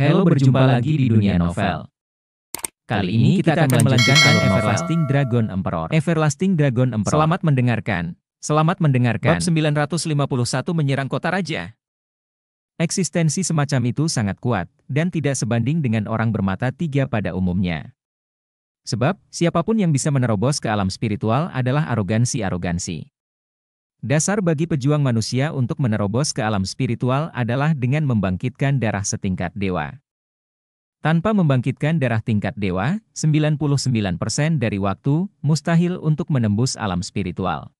Halo berjumpa lagi di dunia novel. Kali ini kita akan melanjutkan Everlasting Dragon Emperor. Everlasting Dragon Emperor. Selamat mendengarkan. Selamat mendengarkan. Bab 951 menyerang kota raja. Eksistensi semacam itu sangat kuat dan tidak sebanding dengan orang bermata tiga pada umumnya. Sebab, siapapun yang bisa menerobos ke alam spiritual adalah arogansi-arogansi. Dasar bagi pejuang manusia untuk menerobos ke alam spiritual adalah dengan membangkitkan darah setingkat dewa. Tanpa membangkitkan darah tingkat dewa, 99% dari waktu mustahil untuk menembus alam spiritual.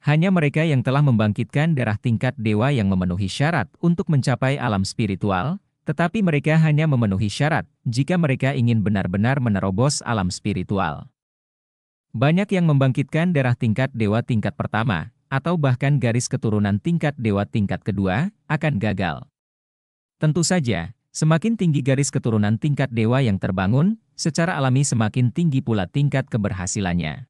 Hanya mereka yang telah membangkitkan darah tingkat dewa yang memenuhi syarat untuk mencapai alam spiritual, tetapi mereka hanya memenuhi syarat jika mereka ingin benar-benar menerobos alam spiritual. Banyak yang membangkitkan darah tingkat dewa tingkat pertama, atau bahkan garis keturunan tingkat dewa tingkat kedua, akan gagal. Tentu saja, semakin tinggi garis keturunan tingkat dewa yang terbangun, secara alami semakin tinggi pula tingkat keberhasilannya.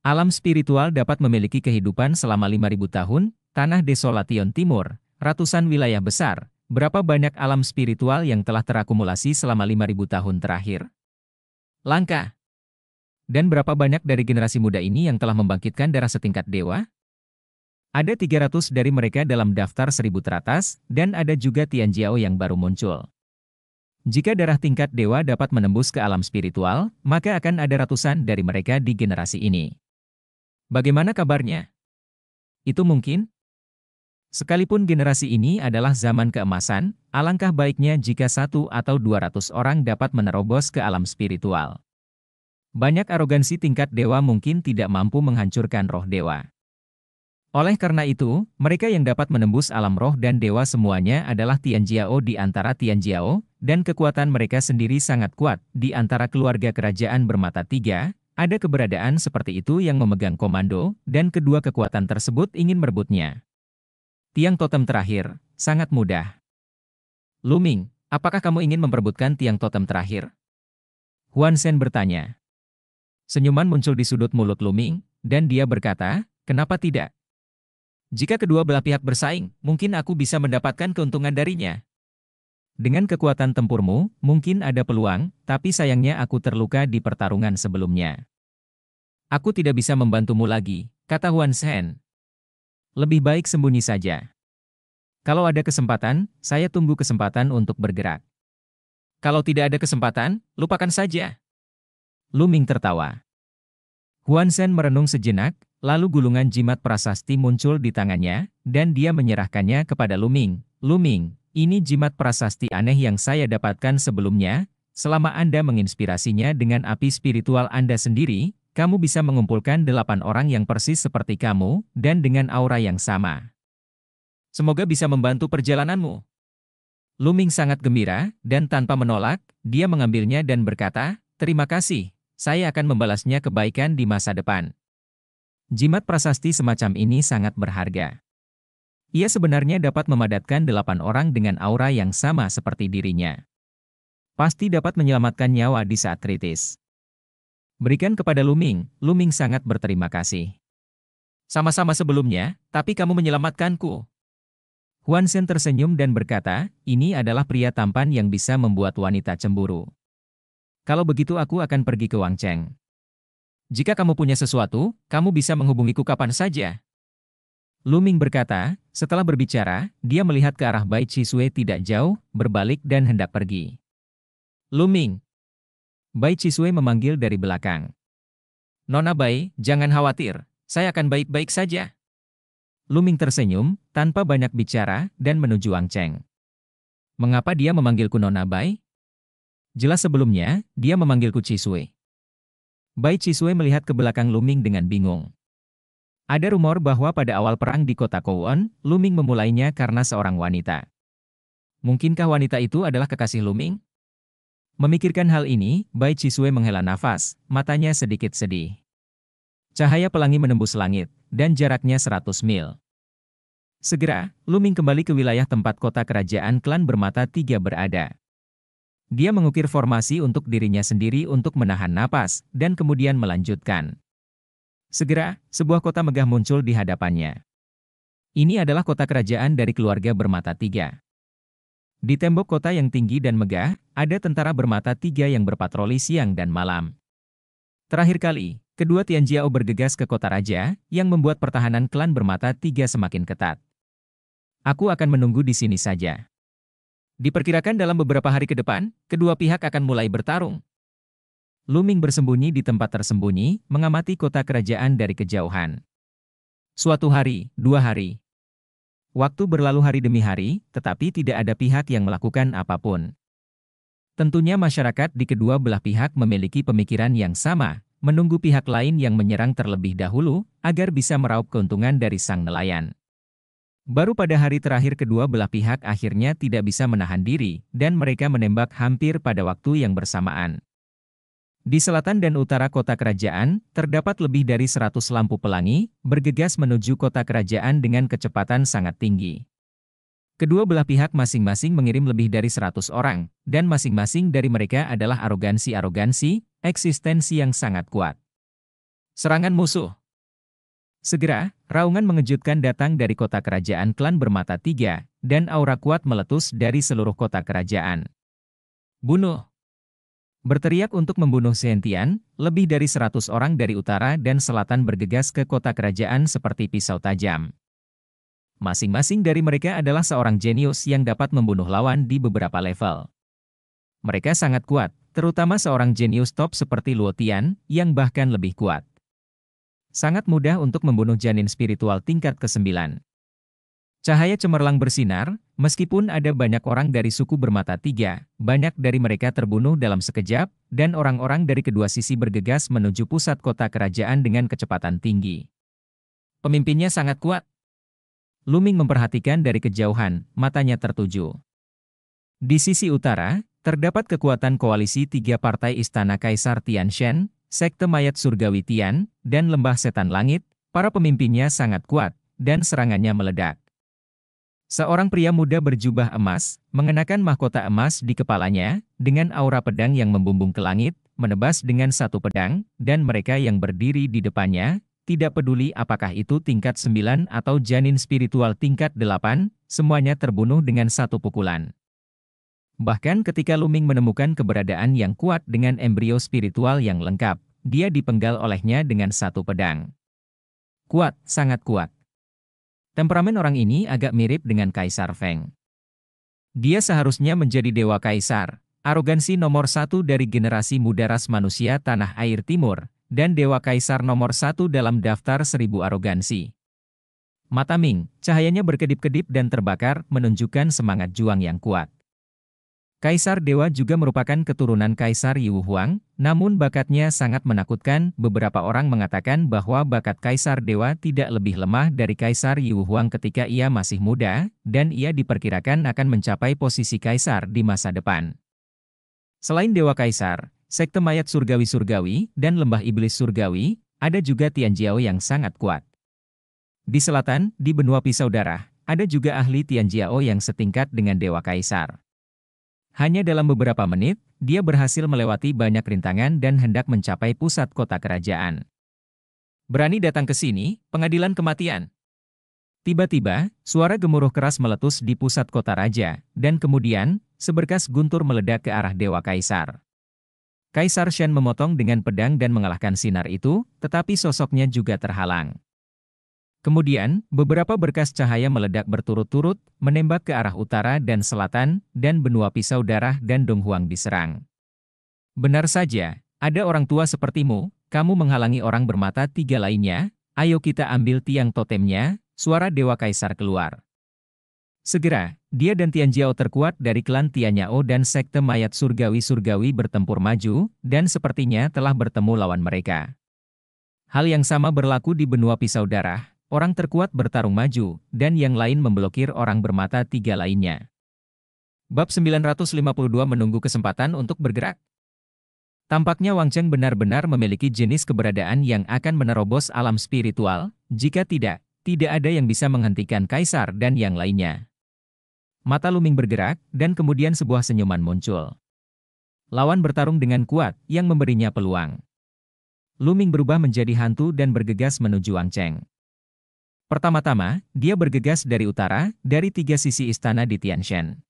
Alam spiritual dapat memiliki kehidupan selama 5.000 tahun, tanah desolation timur, ratusan wilayah besar, berapa banyak alam spiritual yang telah terakumulasi selama 5.000 tahun terakhir. Langkah dan berapa banyak dari generasi muda ini yang telah membangkitkan darah setingkat dewa? Ada 300 dari mereka dalam daftar seribu teratas, dan ada juga Tianjiao yang baru muncul. Jika darah tingkat dewa dapat menembus ke alam spiritual, maka akan ada ratusan dari mereka di generasi ini. Bagaimana kabarnya? Itu mungkin? Sekalipun generasi ini adalah zaman keemasan, alangkah baiknya jika satu atau dua ratus orang dapat menerobos ke alam spiritual. Banyak arogansi tingkat dewa mungkin tidak mampu menghancurkan roh dewa. Oleh karena itu, mereka yang dapat menembus alam roh dan dewa semuanya adalah Tianjiao di antara Tianjiao, dan kekuatan mereka sendiri sangat kuat. Di antara keluarga kerajaan bermata tiga, ada keberadaan seperti itu yang memegang komando, dan kedua kekuatan tersebut ingin merebutnya. Tiang totem terakhir, sangat mudah. Luming, apakah kamu ingin memperebutkan tiang totem terakhir? Huan Sen bertanya. Senyuman muncul di sudut mulut Luming, dan dia berkata, kenapa tidak? Jika kedua belah pihak bersaing, mungkin aku bisa mendapatkan keuntungan darinya. Dengan kekuatan tempurmu, mungkin ada peluang, tapi sayangnya aku terluka di pertarungan sebelumnya. Aku tidak bisa membantumu lagi, kata Huan Shen. Lebih baik sembunyi saja. Kalau ada kesempatan, saya tunggu kesempatan untuk bergerak. Kalau tidak ada kesempatan, lupakan saja. Luming tertawa. Huan Sen merenung sejenak, lalu gulungan jimat prasasti muncul di tangannya, dan dia menyerahkannya kepada Luming. Luming, ini jimat prasasti aneh yang saya dapatkan sebelumnya, selama Anda menginspirasinya dengan api spiritual Anda sendiri, kamu bisa mengumpulkan delapan orang yang persis seperti kamu, dan dengan aura yang sama. Semoga bisa membantu perjalananmu. Luming sangat gembira, dan tanpa menolak, dia mengambilnya dan berkata, terima kasih saya akan membalasnya kebaikan di masa depan. Jimat prasasti semacam ini sangat berharga. Ia sebenarnya dapat memadatkan delapan orang dengan aura yang sama seperti dirinya. Pasti dapat menyelamatkan nyawa di saat kritis. Berikan kepada Luming, Luming sangat berterima kasih. Sama-sama sebelumnya, tapi kamu menyelamatkanku. Huan Sen tersenyum dan berkata, ini adalah pria tampan yang bisa membuat wanita cemburu kalau begitu aku akan pergi ke Wang Cheng. Jika kamu punya sesuatu, kamu bisa menghubungiku kapan saja. Luming berkata, setelah berbicara, dia melihat ke arah Bai Chisue tidak jauh, berbalik dan hendak pergi. Luming. Bai Chisue memanggil dari belakang. Nona Bai, jangan khawatir, saya akan baik-baik saja. Luming tersenyum, tanpa banyak bicara, dan menuju Wang Cheng. Mengapa dia memanggilku Nona Bai? Jelas sebelumnya, dia memanggilku Cisue. Bai Cisue melihat ke belakang Luming dengan bingung. Ada rumor bahwa pada awal perang di kota Kowon, Luming memulainya karena seorang wanita. Mungkinkah wanita itu adalah kekasih Luming? Memikirkan hal ini, Bai Cisue menghela nafas, matanya sedikit sedih. Cahaya pelangi menembus langit, dan jaraknya 100 mil. Segera, Luming kembali ke wilayah tempat kota kerajaan klan bermata tiga berada. Dia mengukir formasi untuk dirinya sendiri untuk menahan napas, dan kemudian melanjutkan. Segera, sebuah kota megah muncul di hadapannya. Ini adalah kota kerajaan dari keluarga bermata tiga. Di tembok kota yang tinggi dan megah, ada tentara bermata tiga yang berpatroli siang dan malam. Terakhir kali, kedua Tian Tianjiao bergegas ke kota raja, yang membuat pertahanan klan bermata tiga semakin ketat. Aku akan menunggu di sini saja. Diperkirakan dalam beberapa hari ke depan, kedua pihak akan mulai bertarung. Luming bersembunyi di tempat tersembunyi, mengamati kota kerajaan dari kejauhan. Suatu hari, dua hari. Waktu berlalu hari demi hari, tetapi tidak ada pihak yang melakukan apapun. Tentunya masyarakat di kedua belah pihak memiliki pemikiran yang sama, menunggu pihak lain yang menyerang terlebih dahulu, agar bisa meraup keuntungan dari sang nelayan. Baru pada hari terakhir kedua belah pihak akhirnya tidak bisa menahan diri, dan mereka menembak hampir pada waktu yang bersamaan. Di selatan dan utara kota kerajaan, terdapat lebih dari 100 lampu pelangi, bergegas menuju kota kerajaan dengan kecepatan sangat tinggi. Kedua belah pihak masing-masing mengirim lebih dari 100 orang, dan masing-masing dari mereka adalah arogansi-arogansi, eksistensi yang sangat kuat. Serangan musuh Segera, raungan mengejutkan datang dari kota kerajaan klan bermata tiga, dan aura kuat meletus dari seluruh kota kerajaan. Bunuh! Berteriak untuk membunuh Sentian, lebih dari seratus orang dari utara dan selatan bergegas ke kota kerajaan seperti pisau tajam. Masing-masing dari mereka adalah seorang jenius yang dapat membunuh lawan di beberapa level. Mereka sangat kuat, terutama seorang jenius top seperti Luotian, yang bahkan lebih kuat. Sangat mudah untuk membunuh janin spiritual tingkat ke-9. Cahaya cemerlang bersinar, meskipun ada banyak orang dari suku bermata tiga, banyak dari mereka terbunuh dalam sekejap, dan orang-orang dari kedua sisi bergegas menuju pusat kota kerajaan dengan kecepatan tinggi. Pemimpinnya sangat kuat. Luming memperhatikan dari kejauhan, matanya tertuju. Di sisi utara, terdapat kekuatan koalisi tiga partai Istana Kaisar Tian Shen, sekte mayat surgawi Tian, dan lembah setan langit, para pemimpinnya sangat kuat, dan serangannya meledak. Seorang pria muda berjubah emas, mengenakan mahkota emas di kepalanya, dengan aura pedang yang membumbung ke langit, menebas dengan satu pedang, dan mereka yang berdiri di depannya, tidak peduli apakah itu tingkat 9 atau janin spiritual tingkat 8, semuanya terbunuh dengan satu pukulan. Bahkan ketika Luming menemukan keberadaan yang kuat dengan embrio spiritual yang lengkap, dia dipenggal olehnya dengan satu pedang. Kuat, sangat kuat. Temperamen orang ini agak mirip dengan Kaisar Feng. Dia seharusnya menjadi dewa kaisar, arogansi nomor satu dari generasi muda ras manusia tanah air timur, dan dewa kaisar nomor satu dalam daftar seribu arogansi. Mata Ming, cahayanya berkedip-kedip dan terbakar, menunjukkan semangat juang yang kuat. Kaisar Dewa juga merupakan keturunan Kaisar Yu Huang, namun bakatnya sangat menakutkan. Beberapa orang mengatakan bahwa bakat Kaisar Dewa tidak lebih lemah dari Kaisar Yu Huang ketika ia masih muda, dan ia diperkirakan akan mencapai posisi Kaisar di masa depan. Selain Dewa Kaisar, Sekte Mayat Surgawi-Surgawi, dan Lembah Iblis Surgawi, ada juga Tianjiao yang sangat kuat. Di selatan, di benua pisau darah, ada juga ahli Tianjiao yang setingkat dengan Dewa Kaisar. Hanya dalam beberapa menit, dia berhasil melewati banyak rintangan dan hendak mencapai pusat kota kerajaan. Berani datang ke sini, pengadilan kematian. Tiba-tiba, suara gemuruh keras meletus di pusat kota raja, dan kemudian, seberkas guntur meledak ke arah Dewa Kaisar. Kaisar Shen memotong dengan pedang dan mengalahkan sinar itu, tetapi sosoknya juga terhalang. Kemudian, beberapa berkas cahaya meledak berturut-turut, menembak ke arah utara dan selatan, dan benua pisau darah dan Donghuang diserang. Benar saja, ada orang tua sepertimu, kamu menghalangi orang bermata tiga lainnya, ayo kita ambil tiang totemnya, suara Dewa Kaisar keluar. Segera, dia dan Tian Jiao terkuat dari klan Tianyao dan sekte mayat surgawi-surgawi bertempur maju, dan sepertinya telah bertemu lawan mereka. Hal yang sama berlaku di benua pisau darah, Orang terkuat bertarung maju, dan yang lain memblokir orang bermata tiga lainnya. Bab 952 menunggu kesempatan untuk bergerak. Tampaknya Wang Cheng benar-benar memiliki jenis keberadaan yang akan menerobos alam spiritual, jika tidak, tidak ada yang bisa menghentikan Kaisar dan yang lainnya. Mata Luming bergerak, dan kemudian sebuah senyuman muncul. Lawan bertarung dengan kuat, yang memberinya peluang. Luming berubah menjadi hantu dan bergegas menuju Wang Cheng. Pertama-tama, dia bergegas dari utara, dari tiga sisi istana di Tianshan.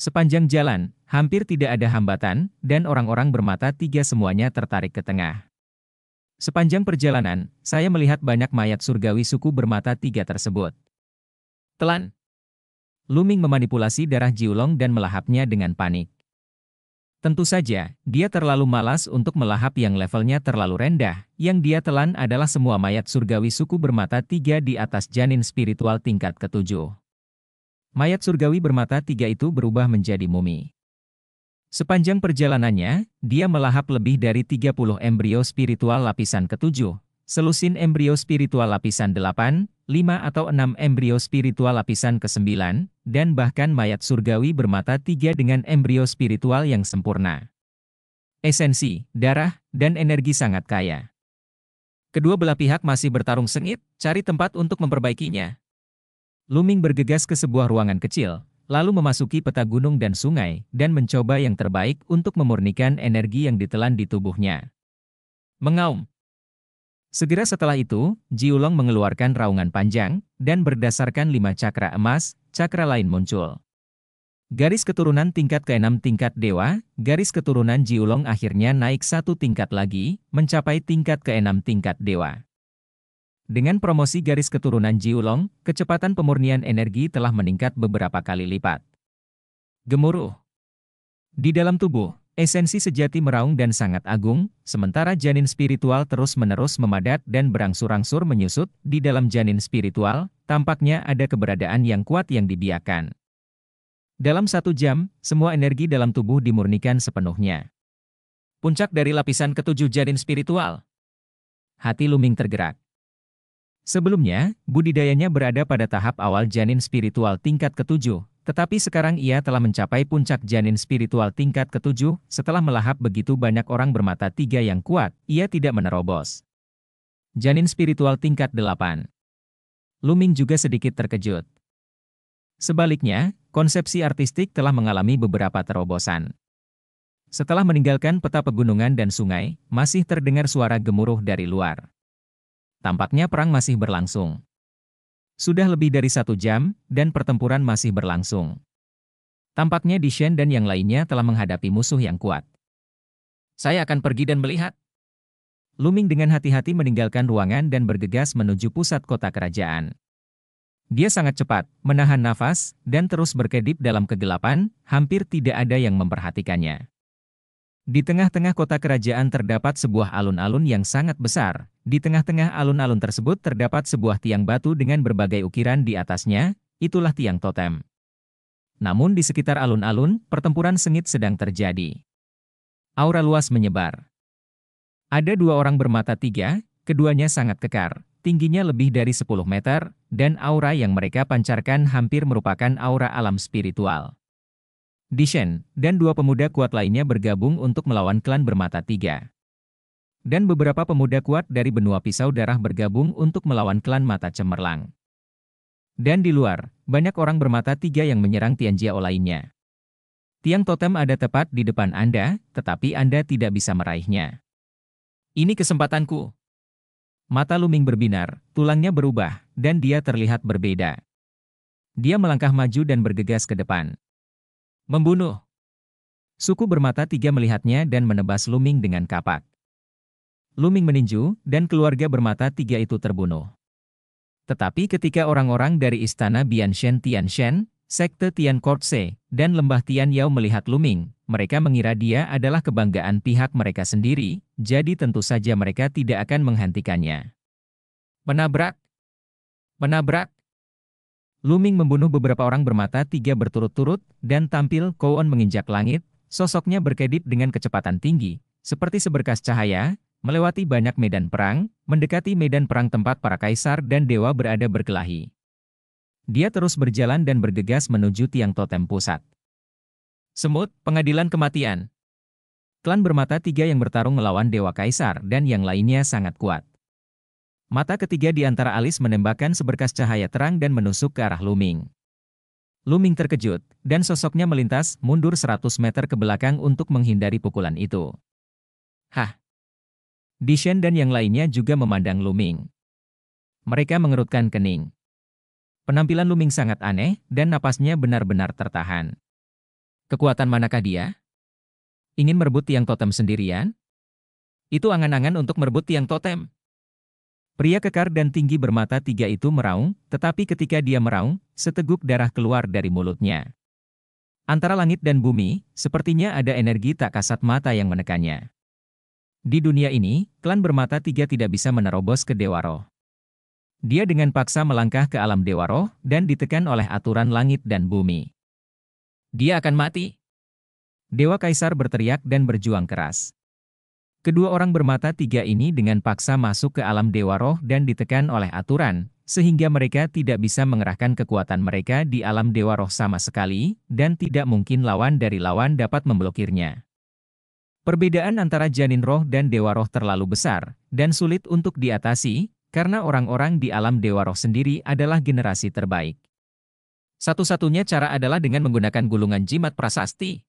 Sepanjang jalan, hampir tidak ada hambatan, dan orang-orang bermata tiga semuanya tertarik ke tengah. Sepanjang perjalanan, saya melihat banyak mayat surgawi suku bermata tiga tersebut. Telan. Luming memanipulasi darah Jiulong dan melahapnya dengan panik. Tentu saja, dia terlalu malas untuk melahap yang levelnya terlalu rendah, yang dia telan adalah semua mayat surgawi suku bermata tiga di atas janin spiritual tingkat ketujuh. Mayat surgawi bermata tiga itu berubah menjadi mumi. Sepanjang perjalanannya, dia melahap lebih dari 30 embrio spiritual lapisan ketujuh, Selusin embrio spiritual lapisan 8, 5 atau 6 embrio spiritual lapisan ke-9, dan bahkan mayat surgawi bermata tiga dengan embrio spiritual yang sempurna. Esensi, darah, dan energi sangat kaya. Kedua belah pihak masih bertarung sengit, cari tempat untuk memperbaikinya. Luming bergegas ke sebuah ruangan kecil, lalu memasuki peta gunung dan sungai, dan mencoba yang terbaik untuk memurnikan energi yang ditelan di tubuhnya. Mengaum, Segera setelah itu, Jiulong mengeluarkan raungan panjang, dan berdasarkan lima cakra emas, cakra lain muncul. Garis keturunan tingkat ke-6 tingkat dewa, garis keturunan Jiulong akhirnya naik satu tingkat lagi, mencapai tingkat ke-6 tingkat dewa. Dengan promosi garis keturunan Jiulong, kecepatan pemurnian energi telah meningkat beberapa kali lipat. Gemuruh. Di dalam tubuh, Esensi sejati meraung dan sangat agung, sementara janin spiritual terus-menerus memadat dan berangsur-angsur menyusut, di dalam janin spiritual, tampaknya ada keberadaan yang kuat yang dibiakan. Dalam satu jam, semua energi dalam tubuh dimurnikan sepenuhnya. Puncak dari lapisan ketujuh janin spiritual. Hati Luming tergerak. Sebelumnya, budidayanya berada pada tahap awal janin spiritual tingkat ketujuh, tetapi sekarang ia telah mencapai puncak janin spiritual tingkat ketujuh, setelah melahap begitu banyak orang bermata tiga yang kuat, ia tidak menerobos. Janin spiritual tingkat delapan. Luming juga sedikit terkejut. Sebaliknya, konsepsi artistik telah mengalami beberapa terobosan. Setelah meninggalkan peta pegunungan dan sungai, masih terdengar suara gemuruh dari luar. Tampaknya perang masih berlangsung. Sudah lebih dari satu jam, dan pertempuran masih berlangsung. Tampaknya Dishen dan yang lainnya telah menghadapi musuh yang kuat. Saya akan pergi dan melihat. Luming dengan hati-hati meninggalkan ruangan dan bergegas menuju pusat kota kerajaan. Dia sangat cepat, menahan nafas, dan terus berkedip dalam kegelapan, hampir tidak ada yang memperhatikannya. Di tengah-tengah kota kerajaan terdapat sebuah alun-alun yang sangat besar, di tengah-tengah alun-alun tersebut terdapat sebuah tiang batu dengan berbagai ukiran di atasnya, itulah tiang totem. Namun di sekitar alun-alun, pertempuran sengit sedang terjadi. Aura luas menyebar. Ada dua orang bermata tiga, keduanya sangat kekar, tingginya lebih dari 10 meter, dan aura yang mereka pancarkan hampir merupakan aura alam spiritual. Dishen, dan dua pemuda kuat lainnya bergabung untuk melawan klan bermata tiga dan beberapa pemuda kuat dari benua pisau darah bergabung untuk melawan klan mata cemerlang. Dan di luar, banyak orang bermata tiga yang menyerang Tian Jiao lainnya. Tiang totem ada tepat di depan Anda, tetapi Anda tidak bisa meraihnya. Ini kesempatanku. Mata Luming berbinar, tulangnya berubah, dan dia terlihat berbeda. Dia melangkah maju dan bergegas ke depan. Membunuh. Suku bermata tiga melihatnya dan menebas Luming dengan kapak. Luming meninju, dan keluarga bermata tiga itu terbunuh. Tetapi ketika orang-orang dari istana Bianshen Tianshen, sekte Tian Kortse, dan lembah Tian Yao melihat Luming, mereka mengira dia adalah kebanggaan pihak mereka sendiri, jadi tentu saja mereka tidak akan menghentikannya. Menabrak! Menabrak! Luming membunuh beberapa orang bermata tiga berturut-turut, dan tampil Kouon menginjak langit, sosoknya berkedip dengan kecepatan tinggi, seperti seberkas cahaya, melewati banyak medan perang, mendekati medan perang tempat para kaisar dan dewa berada berkelahi. Dia terus berjalan dan bergegas menuju tiang totem pusat. Semut, pengadilan kematian. Klan bermata tiga yang bertarung melawan Dewa Kaisar dan yang lainnya sangat kuat. Mata ketiga di antara alis menembakkan seberkas cahaya terang dan menusuk ke arah Luming. Luming terkejut, dan sosoknya melintas mundur 100 meter ke belakang untuk menghindari pukulan itu. Hah, Dishen dan yang lainnya juga memandang Luming. Mereka mengerutkan kening. Penampilan Luming sangat aneh dan napasnya benar-benar tertahan. Kekuatan manakah dia? Ingin merebut tiang totem sendirian? Itu angan-angan untuk merebut tiang totem. Pria kekar dan tinggi bermata tiga itu meraung, tetapi ketika dia meraung, seteguk darah keluar dari mulutnya. Antara langit dan bumi, sepertinya ada energi tak kasat mata yang menekannya. Di dunia ini, klan bermata tiga tidak bisa menerobos ke Dewa Roh. Dia dengan paksa melangkah ke alam Dewa Roh dan ditekan oleh aturan langit dan bumi. Dia akan mati. Dewa Kaisar berteriak dan berjuang keras. Kedua orang bermata tiga ini dengan paksa masuk ke alam Dewa Roh dan ditekan oleh aturan, sehingga mereka tidak bisa mengerahkan kekuatan mereka di alam Dewa Roh sama sekali, dan tidak mungkin lawan dari lawan dapat memblokirnya. Perbedaan antara janin roh dan dewa roh terlalu besar, dan sulit untuk diatasi, karena orang-orang di alam dewa roh sendiri adalah generasi terbaik. Satu-satunya cara adalah dengan menggunakan gulungan jimat prasasti.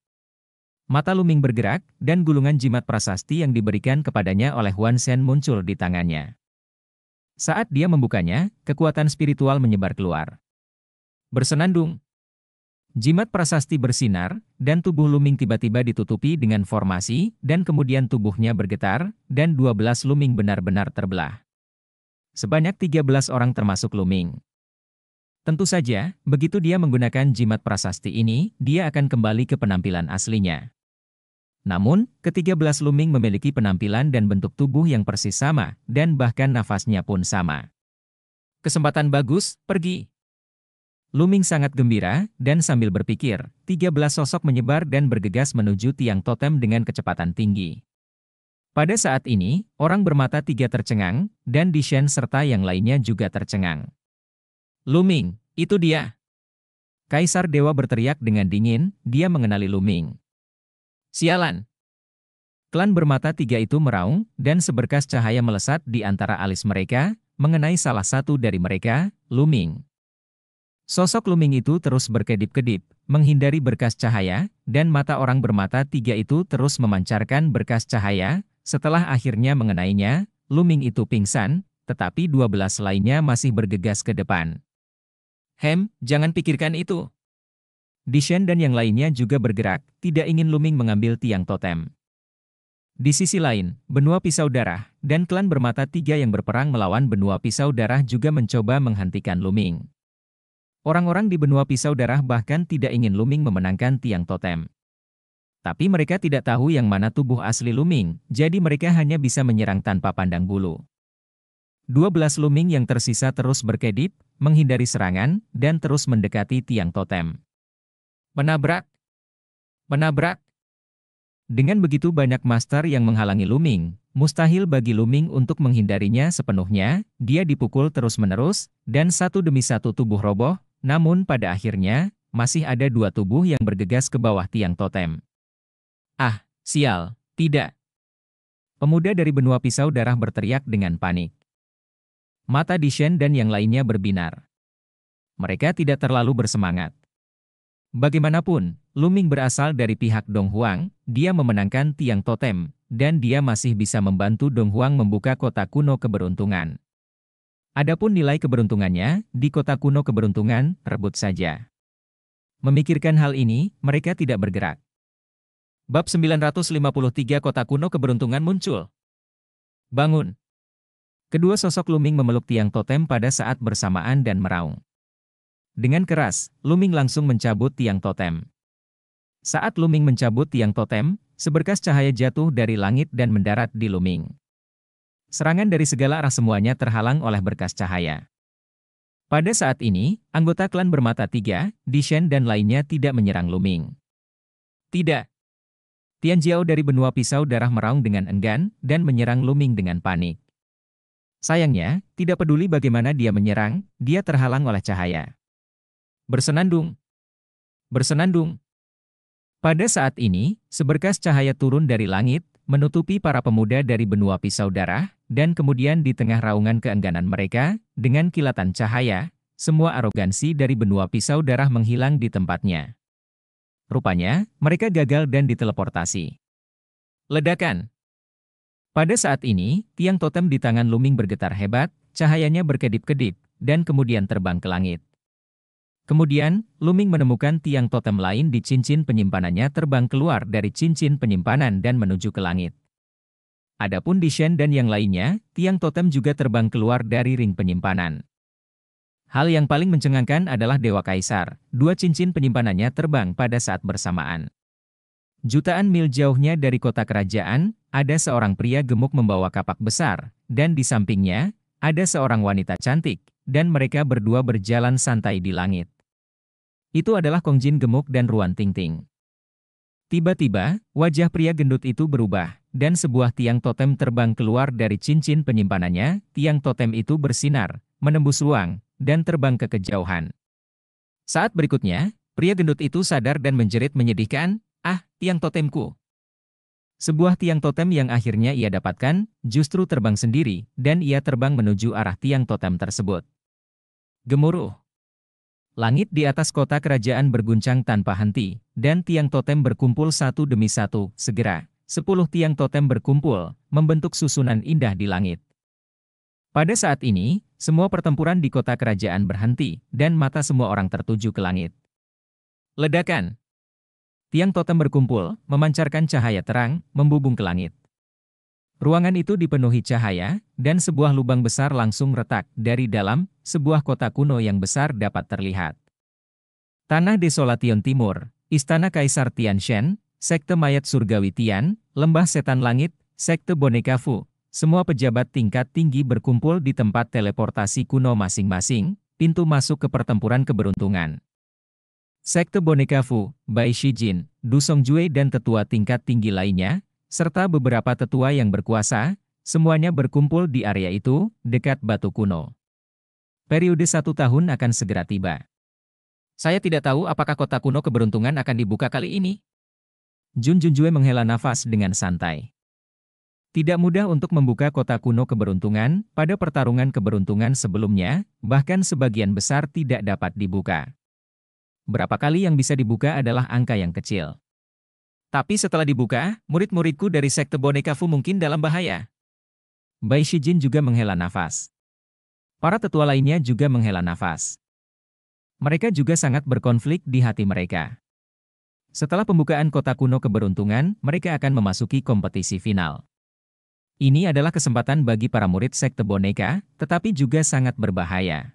Mata Luming bergerak, dan gulungan jimat prasasti yang diberikan kepadanya oleh Huan Sen muncul di tangannya. Saat dia membukanya, kekuatan spiritual menyebar keluar. Bersenandung, Jimat prasasti bersinar, dan tubuh Luming tiba-tiba ditutupi dengan formasi, dan kemudian tubuhnya bergetar, dan 12 Luming benar-benar terbelah. Sebanyak 13 orang termasuk Luming. Tentu saja, begitu dia menggunakan jimat prasasti ini, dia akan kembali ke penampilan aslinya. Namun, ketiga belas Luming memiliki penampilan dan bentuk tubuh yang persis sama, dan bahkan nafasnya pun sama. Kesempatan bagus, pergi. Luming sangat gembira, dan sambil berpikir, 13 sosok menyebar dan bergegas menuju tiang totem dengan kecepatan tinggi. Pada saat ini, orang bermata tiga tercengang, dan Dishen serta yang lainnya juga tercengang. Luming, itu dia. Kaisar Dewa berteriak dengan dingin, dia mengenali Luming. Sialan. Klan bermata tiga itu meraung, dan seberkas cahaya melesat di antara alis mereka, mengenai salah satu dari mereka, Luming. Sosok Luming itu terus berkedip-kedip, menghindari berkas cahaya, dan mata orang bermata tiga itu terus memancarkan berkas cahaya, setelah akhirnya mengenainya, Luming itu pingsan, tetapi dua belas lainnya masih bergegas ke depan. Hem, jangan pikirkan itu. Dishen dan yang lainnya juga bergerak, tidak ingin Luming mengambil tiang totem. Di sisi lain, benua pisau darah, dan klan bermata tiga yang berperang melawan benua pisau darah juga mencoba menghentikan Luming. Orang-orang di benua pisau darah bahkan tidak ingin Luming memenangkan tiang totem. Tapi mereka tidak tahu yang mana tubuh asli Luming, jadi mereka hanya bisa menyerang tanpa pandang bulu. 12 Luming yang tersisa terus berkedip, menghindari serangan, dan terus mendekati tiang totem. Menabrak! Menabrak! Dengan begitu banyak master yang menghalangi Luming, mustahil bagi Luming untuk menghindarinya sepenuhnya, dia dipukul terus-menerus, dan satu demi satu tubuh roboh, namun pada akhirnya, masih ada dua tubuh yang bergegas ke bawah tiang totem. Ah, sial, tidak. Pemuda dari benua pisau darah berteriak dengan panik. Mata Dishen dan yang lainnya berbinar. Mereka tidak terlalu bersemangat. Bagaimanapun, Luming berasal dari pihak Dong Huang, dia memenangkan tiang totem, dan dia masih bisa membantu Dong Huang membuka kota kuno keberuntungan. Adapun nilai keberuntungannya, di kota kuno keberuntungan, rebut saja. Memikirkan hal ini, mereka tidak bergerak. Bab 953 Kota Kuno Keberuntungan muncul. Bangun. Kedua sosok Luming memeluk tiang totem pada saat bersamaan dan meraung. Dengan keras, Luming langsung mencabut tiang totem. Saat Luming mencabut tiang totem, seberkas cahaya jatuh dari langit dan mendarat di Luming. Serangan dari segala arah semuanya terhalang oleh berkas cahaya. Pada saat ini, anggota klan bermata tiga, Dishen dan lainnya tidak menyerang Luming. Tidak. Tian Jiao dari benua pisau darah meraung dengan enggan dan menyerang Luming dengan panik. Sayangnya, tidak peduli bagaimana dia menyerang, dia terhalang oleh cahaya. Bersenandung. Bersenandung. Pada saat ini, seberkas cahaya turun dari langit menutupi para pemuda dari benua pisau darah, dan kemudian di tengah raungan keengganan mereka, dengan kilatan cahaya, semua arogansi dari benua pisau darah menghilang di tempatnya. Rupanya, mereka gagal dan diteleportasi. Ledakan Pada saat ini, tiang totem di tangan Luming bergetar hebat, cahayanya berkedip-kedip, dan kemudian terbang ke langit. Kemudian, Luming menemukan tiang totem lain di cincin penyimpanannya terbang keluar dari cincin penyimpanan dan menuju ke langit. Adapun di Shen dan yang lainnya, tiang totem juga terbang keluar dari ring penyimpanan. Hal yang paling mencengangkan adalah Dewa Kaisar, dua cincin penyimpanannya terbang pada saat bersamaan. Jutaan mil jauhnya dari kota kerajaan, ada seorang pria gemuk membawa kapak besar, dan di sampingnya, ada seorang wanita cantik, dan mereka berdua berjalan santai di langit. Itu adalah Kong Jin gemuk dan Ruan Ting Ting. Tiba-tiba, wajah pria gendut itu berubah, dan sebuah tiang totem terbang keluar dari cincin penyimpanannya, tiang totem itu bersinar, menembus ruang, dan terbang ke kejauhan. Saat berikutnya, pria gendut itu sadar dan menjerit menyedihkan, ah, tiang totemku, sebuah tiang totem yang akhirnya ia dapatkan, justru terbang sendiri, dan ia terbang menuju arah tiang totem tersebut. Gemuruh. Langit di atas kota kerajaan berguncang tanpa henti, dan tiang totem berkumpul satu demi satu, segera. Sepuluh tiang totem berkumpul, membentuk susunan indah di langit. Pada saat ini, semua pertempuran di kota kerajaan berhenti, dan mata semua orang tertuju ke langit. Ledakan. Tiang totem berkumpul, memancarkan cahaya terang, membubung ke langit. Ruangan itu dipenuhi cahaya, dan sebuah lubang besar langsung retak dari dalam, sebuah kota kuno yang besar dapat terlihat. Tanah Desolation Timur, Istana Kaisar Shen, Sekte Mayat Surgawi Tian, Lembah Setan Langit, Sekte Boneka Fu, semua pejabat tingkat tinggi berkumpul di tempat teleportasi kuno masing-masing, pintu masuk ke pertempuran keberuntungan. Sekte Boneka Fu, Bai Shijin, Du Jue dan tetua tingkat tinggi lainnya, serta beberapa tetua yang berkuasa, Semuanya berkumpul di area itu, dekat batu kuno. Periode satu tahun akan segera tiba. Saya tidak tahu apakah kota kuno keberuntungan akan dibuka kali ini. Jun Junjue menghela nafas dengan santai. Tidak mudah untuk membuka kota kuno keberuntungan pada pertarungan keberuntungan sebelumnya, bahkan sebagian besar tidak dapat dibuka. Berapa kali yang bisa dibuka adalah angka yang kecil. Tapi setelah dibuka, murid-muridku dari sekte bonekafu mungkin dalam bahaya. Bai Shijin juga menghela nafas. Para tetua lainnya juga menghela nafas. Mereka juga sangat berkonflik di hati mereka. Setelah pembukaan kota kuno keberuntungan, mereka akan memasuki kompetisi final. Ini adalah kesempatan bagi para murid sekte boneka, tetapi juga sangat berbahaya.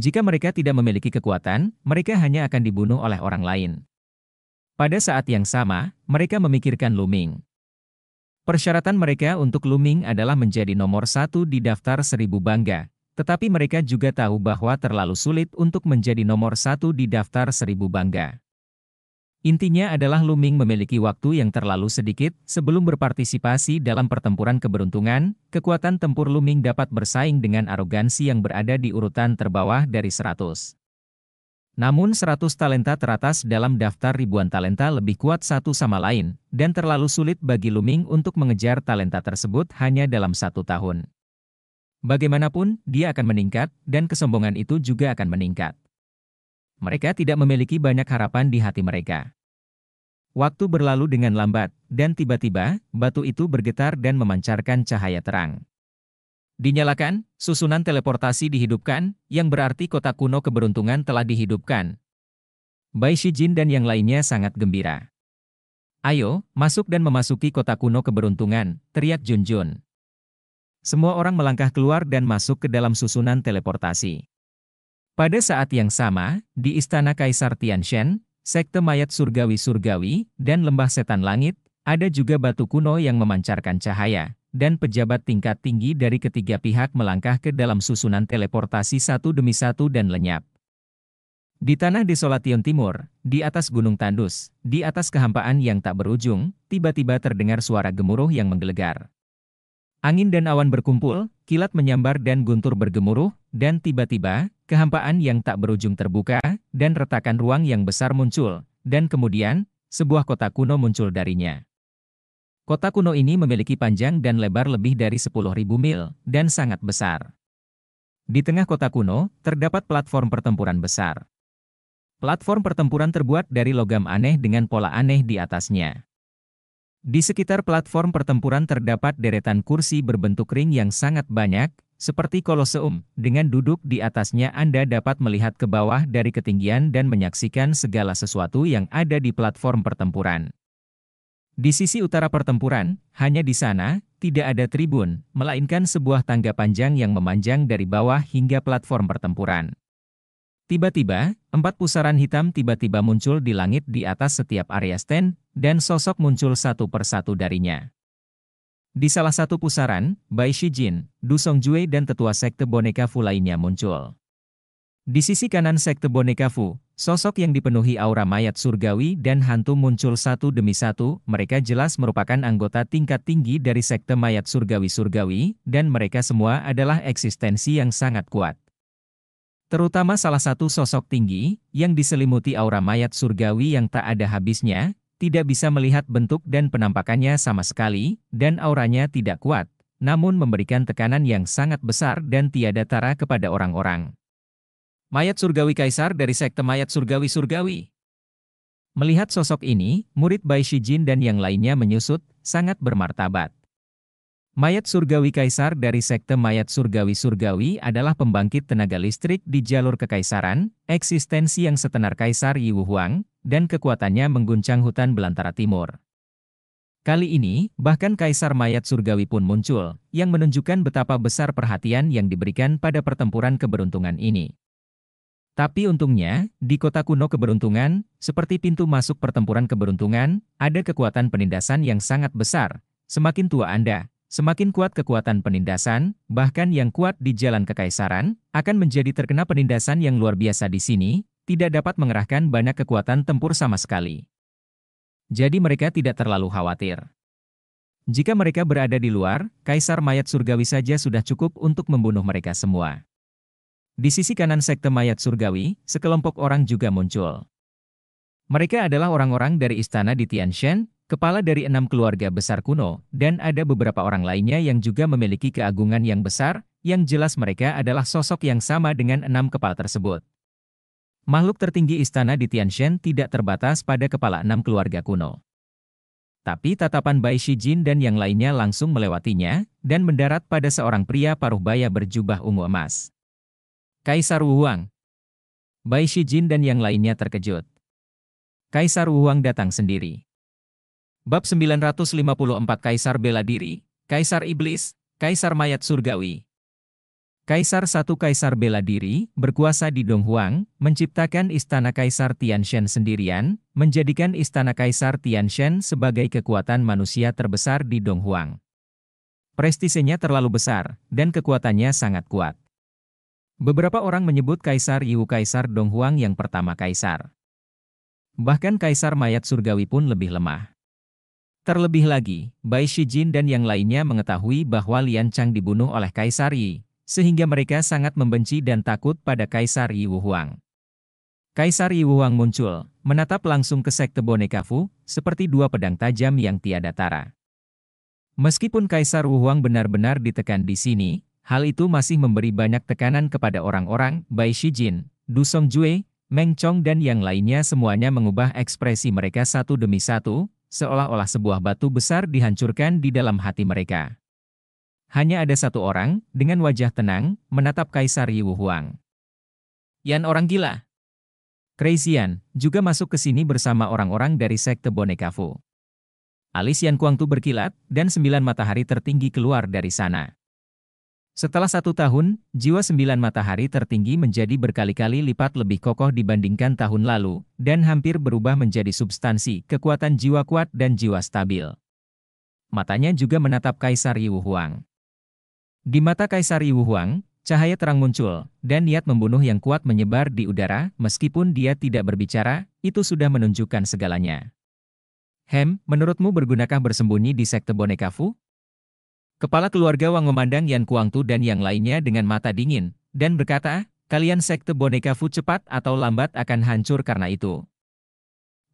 Jika mereka tidak memiliki kekuatan, mereka hanya akan dibunuh oleh orang lain. Pada saat yang sama, mereka memikirkan Luming. Persyaratan mereka untuk Luming adalah menjadi nomor satu di daftar seribu bangga, tetapi mereka juga tahu bahwa terlalu sulit untuk menjadi nomor satu di daftar seribu bangga. Intinya adalah Luming memiliki waktu yang terlalu sedikit sebelum berpartisipasi dalam pertempuran keberuntungan, kekuatan tempur Luming dapat bersaing dengan arogansi yang berada di urutan terbawah dari 100. Namun 100 talenta teratas dalam daftar ribuan talenta lebih kuat satu sama lain, dan terlalu sulit bagi Luming untuk mengejar talenta tersebut hanya dalam satu tahun. Bagaimanapun, dia akan meningkat, dan kesombongan itu juga akan meningkat. Mereka tidak memiliki banyak harapan di hati mereka. Waktu berlalu dengan lambat, dan tiba-tiba, batu itu bergetar dan memancarkan cahaya terang. Dinyalakan, susunan teleportasi dihidupkan, yang berarti kota kuno keberuntungan telah dihidupkan. Bai Shijin dan yang lainnya sangat gembira. Ayo, masuk dan memasuki kota kuno keberuntungan, teriak Junjun. Semua orang melangkah keluar dan masuk ke dalam susunan teleportasi. Pada saat yang sama, di Istana Kaisar Tianshen, Sekte Mayat Surgawi-Surgawi, dan Lembah Setan Langit, ada juga batu kuno yang memancarkan cahaya, dan pejabat tingkat tinggi dari ketiga pihak melangkah ke dalam susunan teleportasi satu demi satu dan lenyap. Di tanah desolation timur, di atas gunung tandus, di atas kehampaan yang tak berujung, tiba-tiba terdengar suara gemuruh yang menggelegar. Angin dan awan berkumpul, kilat menyambar dan guntur bergemuruh, dan tiba-tiba, kehampaan yang tak berujung terbuka, dan retakan ruang yang besar muncul, dan kemudian, sebuah kota kuno muncul darinya. Kota kuno ini memiliki panjang dan lebar lebih dari 10.000 mil, dan sangat besar. Di tengah kota kuno, terdapat platform pertempuran besar. Platform pertempuran terbuat dari logam aneh dengan pola aneh di atasnya. Di sekitar platform pertempuran terdapat deretan kursi berbentuk ring yang sangat banyak, seperti koloseum. Dengan duduk di atasnya Anda dapat melihat ke bawah dari ketinggian dan menyaksikan segala sesuatu yang ada di platform pertempuran. Di sisi utara pertempuran, hanya di sana, tidak ada tribun, melainkan sebuah tangga panjang yang memanjang dari bawah hingga platform pertempuran. Tiba-tiba, empat pusaran hitam tiba-tiba muncul di langit di atas setiap area stand, dan sosok muncul satu persatu darinya. Di salah satu pusaran, Bai Shijin, Du Songjue dan tetua sekte boneka Fu lainnya muncul. Di sisi kanan sekte boneka Fu, Sosok yang dipenuhi aura mayat surgawi dan hantu muncul satu demi satu, mereka jelas merupakan anggota tingkat tinggi dari sekte mayat surgawi-surgawi, dan mereka semua adalah eksistensi yang sangat kuat. Terutama salah satu sosok tinggi, yang diselimuti aura mayat surgawi yang tak ada habisnya, tidak bisa melihat bentuk dan penampakannya sama sekali, dan auranya tidak kuat, namun memberikan tekanan yang sangat besar dan tiada tara kepada orang-orang. Mayat Surgawi Kaisar dari Sekte Mayat Surgawi-Surgawi. Melihat sosok ini, murid Bai Shijin dan yang lainnya menyusut, sangat bermartabat. Mayat Surgawi Kaisar dari Sekte Mayat Surgawi-Surgawi adalah pembangkit tenaga listrik di jalur kekaisaran, eksistensi yang setenar Kaisar Yu Huang, dan kekuatannya mengguncang hutan belantara timur. Kali ini, bahkan Kaisar Mayat Surgawi pun muncul, yang menunjukkan betapa besar perhatian yang diberikan pada pertempuran keberuntungan ini. Tapi untungnya, di kota kuno keberuntungan, seperti pintu masuk pertempuran keberuntungan, ada kekuatan penindasan yang sangat besar. Semakin tua Anda, semakin kuat kekuatan penindasan, bahkan yang kuat di Jalan Kekaisaran, akan menjadi terkena penindasan yang luar biasa di sini, tidak dapat mengerahkan banyak kekuatan tempur sama sekali. Jadi mereka tidak terlalu khawatir. Jika mereka berada di luar, Kaisar Mayat Surgawi saja sudah cukup untuk membunuh mereka semua. Di sisi kanan sekte mayat surgawi, sekelompok orang juga muncul. Mereka adalah orang-orang dari istana di Tianshan, kepala dari enam keluarga besar kuno, dan ada beberapa orang lainnya yang juga memiliki keagungan yang besar, yang jelas mereka adalah sosok yang sama dengan enam kepala tersebut. Makhluk tertinggi istana di Tianshan tidak terbatas pada kepala enam keluarga kuno. Tapi tatapan Bai Shijin dan yang lainnya langsung melewatinya, dan mendarat pada seorang pria paruh baya berjubah ungu emas. Kaisar Huang. Bai Shijin dan yang lainnya terkejut. Kaisar Huang datang sendiri. Bab 954 Kaisar Bela Diri, Kaisar Iblis, Kaisar Mayat Surgawi. Kaisar satu Kaisar Bela Diri, berkuasa di Donghuang, menciptakan Istana Kaisar Shen sendirian, menjadikan Istana Kaisar Shen sebagai kekuatan manusia terbesar di Donghuang. Prestisenya terlalu besar, dan kekuatannya sangat kuat. Beberapa orang menyebut Kaisar Yu Kaisar Donghuang yang pertama Kaisar. Bahkan Kaisar Mayat Surgawi pun lebih lemah. Terlebih lagi, Bai Shijin dan yang lainnya mengetahui bahwa Lian Chang dibunuh oleh Kaisar Yi, sehingga mereka sangat membenci dan takut pada Kaisar Yi Wuhuang. Kaisar Yi Wuhuang muncul, menatap langsung ke sekte boneka seperti dua pedang tajam yang tiada tara. Meskipun Kaisar Wuhuang benar-benar ditekan di sini, Hal itu masih memberi banyak tekanan kepada orang-orang, Bai Shijin, Du Songjue, Meng Chong dan yang lainnya semuanya mengubah ekspresi mereka satu demi satu, seolah-olah sebuah batu besar dihancurkan di dalam hati mereka. Hanya ada satu orang, dengan wajah tenang, menatap Kaisar Yu Huang. Yan orang gila. Crazy Yan juga masuk ke sini bersama orang-orang dari sekte boneka Fu. Alis Yan Kuang Kuangtu berkilat, dan sembilan matahari tertinggi keluar dari sana. Setelah satu tahun, jiwa sembilan matahari tertinggi menjadi berkali-kali lipat lebih kokoh dibandingkan tahun lalu, dan hampir berubah menjadi substansi, kekuatan jiwa kuat dan jiwa stabil. Matanya juga menatap Kaisar Yu Huang. Di mata Kaisar Yu Huang, cahaya terang muncul, dan niat membunuh yang kuat menyebar di udara, meskipun dia tidak berbicara, itu sudah menunjukkan segalanya. Hem, menurutmu bergunakah bersembunyi di sekte boneka Fu? Kepala keluarga Wang memandang Yan Kuangtu dan yang lainnya dengan mata dingin, dan berkata, kalian sekte boneka Fu cepat atau lambat akan hancur karena itu.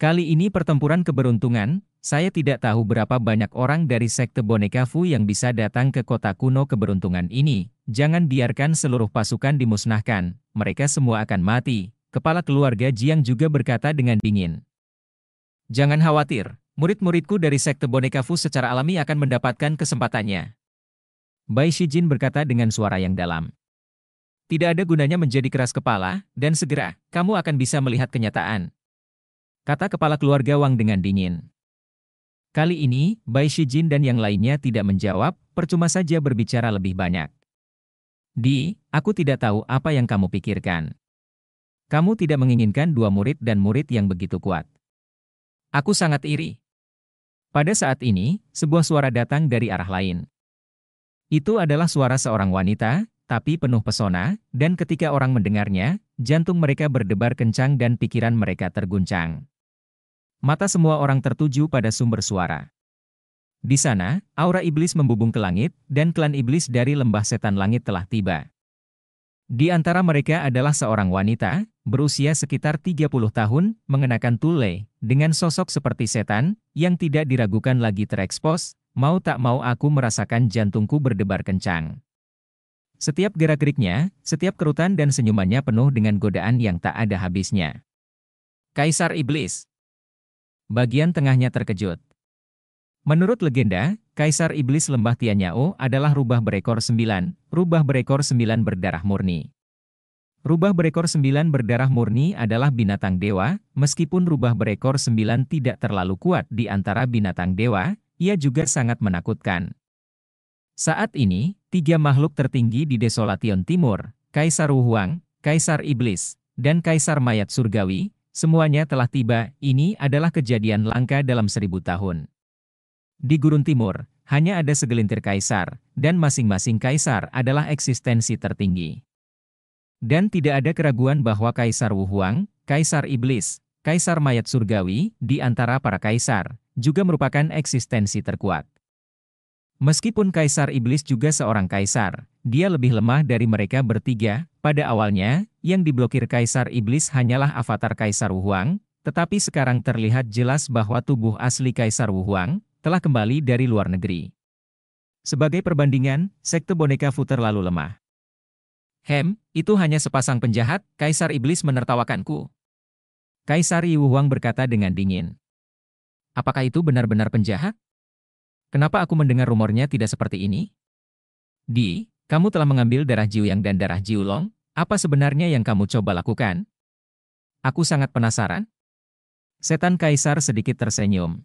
Kali ini pertempuran keberuntungan, saya tidak tahu berapa banyak orang dari sekte boneka Fu yang bisa datang ke kota kuno keberuntungan ini. Jangan biarkan seluruh pasukan dimusnahkan, mereka semua akan mati. Kepala keluarga Jiang juga berkata dengan dingin. Jangan khawatir, murid-muridku dari sekte boneka Fu secara alami akan mendapatkan kesempatannya. Bai Shijin berkata dengan suara yang dalam. Tidak ada gunanya menjadi keras kepala, dan segera, kamu akan bisa melihat kenyataan. Kata kepala keluarga Wang dengan dingin. Kali ini, Bai Shijin dan yang lainnya tidak menjawab, percuma saja berbicara lebih banyak. Di, aku tidak tahu apa yang kamu pikirkan. Kamu tidak menginginkan dua murid dan murid yang begitu kuat. Aku sangat iri. Pada saat ini, sebuah suara datang dari arah lain. Itu adalah suara seorang wanita, tapi penuh pesona, dan ketika orang mendengarnya, jantung mereka berdebar kencang dan pikiran mereka terguncang. Mata semua orang tertuju pada sumber suara. Di sana, aura iblis membubung ke langit, dan klan iblis dari lembah setan langit telah tiba. Di antara mereka adalah seorang wanita, berusia sekitar 30 tahun, mengenakan tule, dengan sosok seperti setan, yang tidak diragukan lagi terekspos, mau tak mau aku merasakan jantungku berdebar kencang. Setiap gerak-geriknya, setiap kerutan dan senyumannya penuh dengan godaan yang tak ada habisnya. Kaisar Iblis Bagian tengahnya terkejut. Menurut legenda, Kaisar Iblis Lembah Tianyao adalah rubah berekor sembilan, rubah berekor sembilan berdarah murni. Rubah berekor sembilan berdarah murni adalah binatang dewa, meskipun rubah berekor sembilan tidak terlalu kuat di antara binatang dewa, ia juga sangat menakutkan. Saat ini, tiga makhluk tertinggi di Desolation Timur, Kaisar Wuhuang, Kaisar Iblis, dan Kaisar Mayat Surgawi, semuanya telah tiba, ini adalah kejadian langka dalam seribu tahun. Di Gurun Timur, hanya ada segelintir kaisar, dan masing-masing kaisar adalah eksistensi tertinggi. Dan tidak ada keraguan bahwa Kaisar Wu Huang, Kaisar Iblis, Kaisar Mayat Surgawi, di antara para kaisar, juga merupakan eksistensi terkuat. Meskipun Kaisar Iblis juga seorang kaisar, dia lebih lemah dari mereka bertiga, pada awalnya, yang diblokir Kaisar Iblis hanyalah avatar Kaisar Wu Huang, tetapi sekarang terlihat jelas bahwa tubuh asli Kaisar Wu Huang telah kembali dari luar negeri. Sebagai perbandingan, sekte boneka Futer lalu lemah. Hem, itu hanya sepasang penjahat, Kaisar Iblis menertawakanku. Kaisar Huang berkata dengan dingin. Apakah itu benar-benar penjahat? Kenapa aku mendengar rumornya tidak seperti ini? Di, kamu telah mengambil darah Yang dan darah Long, apa sebenarnya yang kamu coba lakukan? Aku sangat penasaran. Setan Kaisar sedikit tersenyum.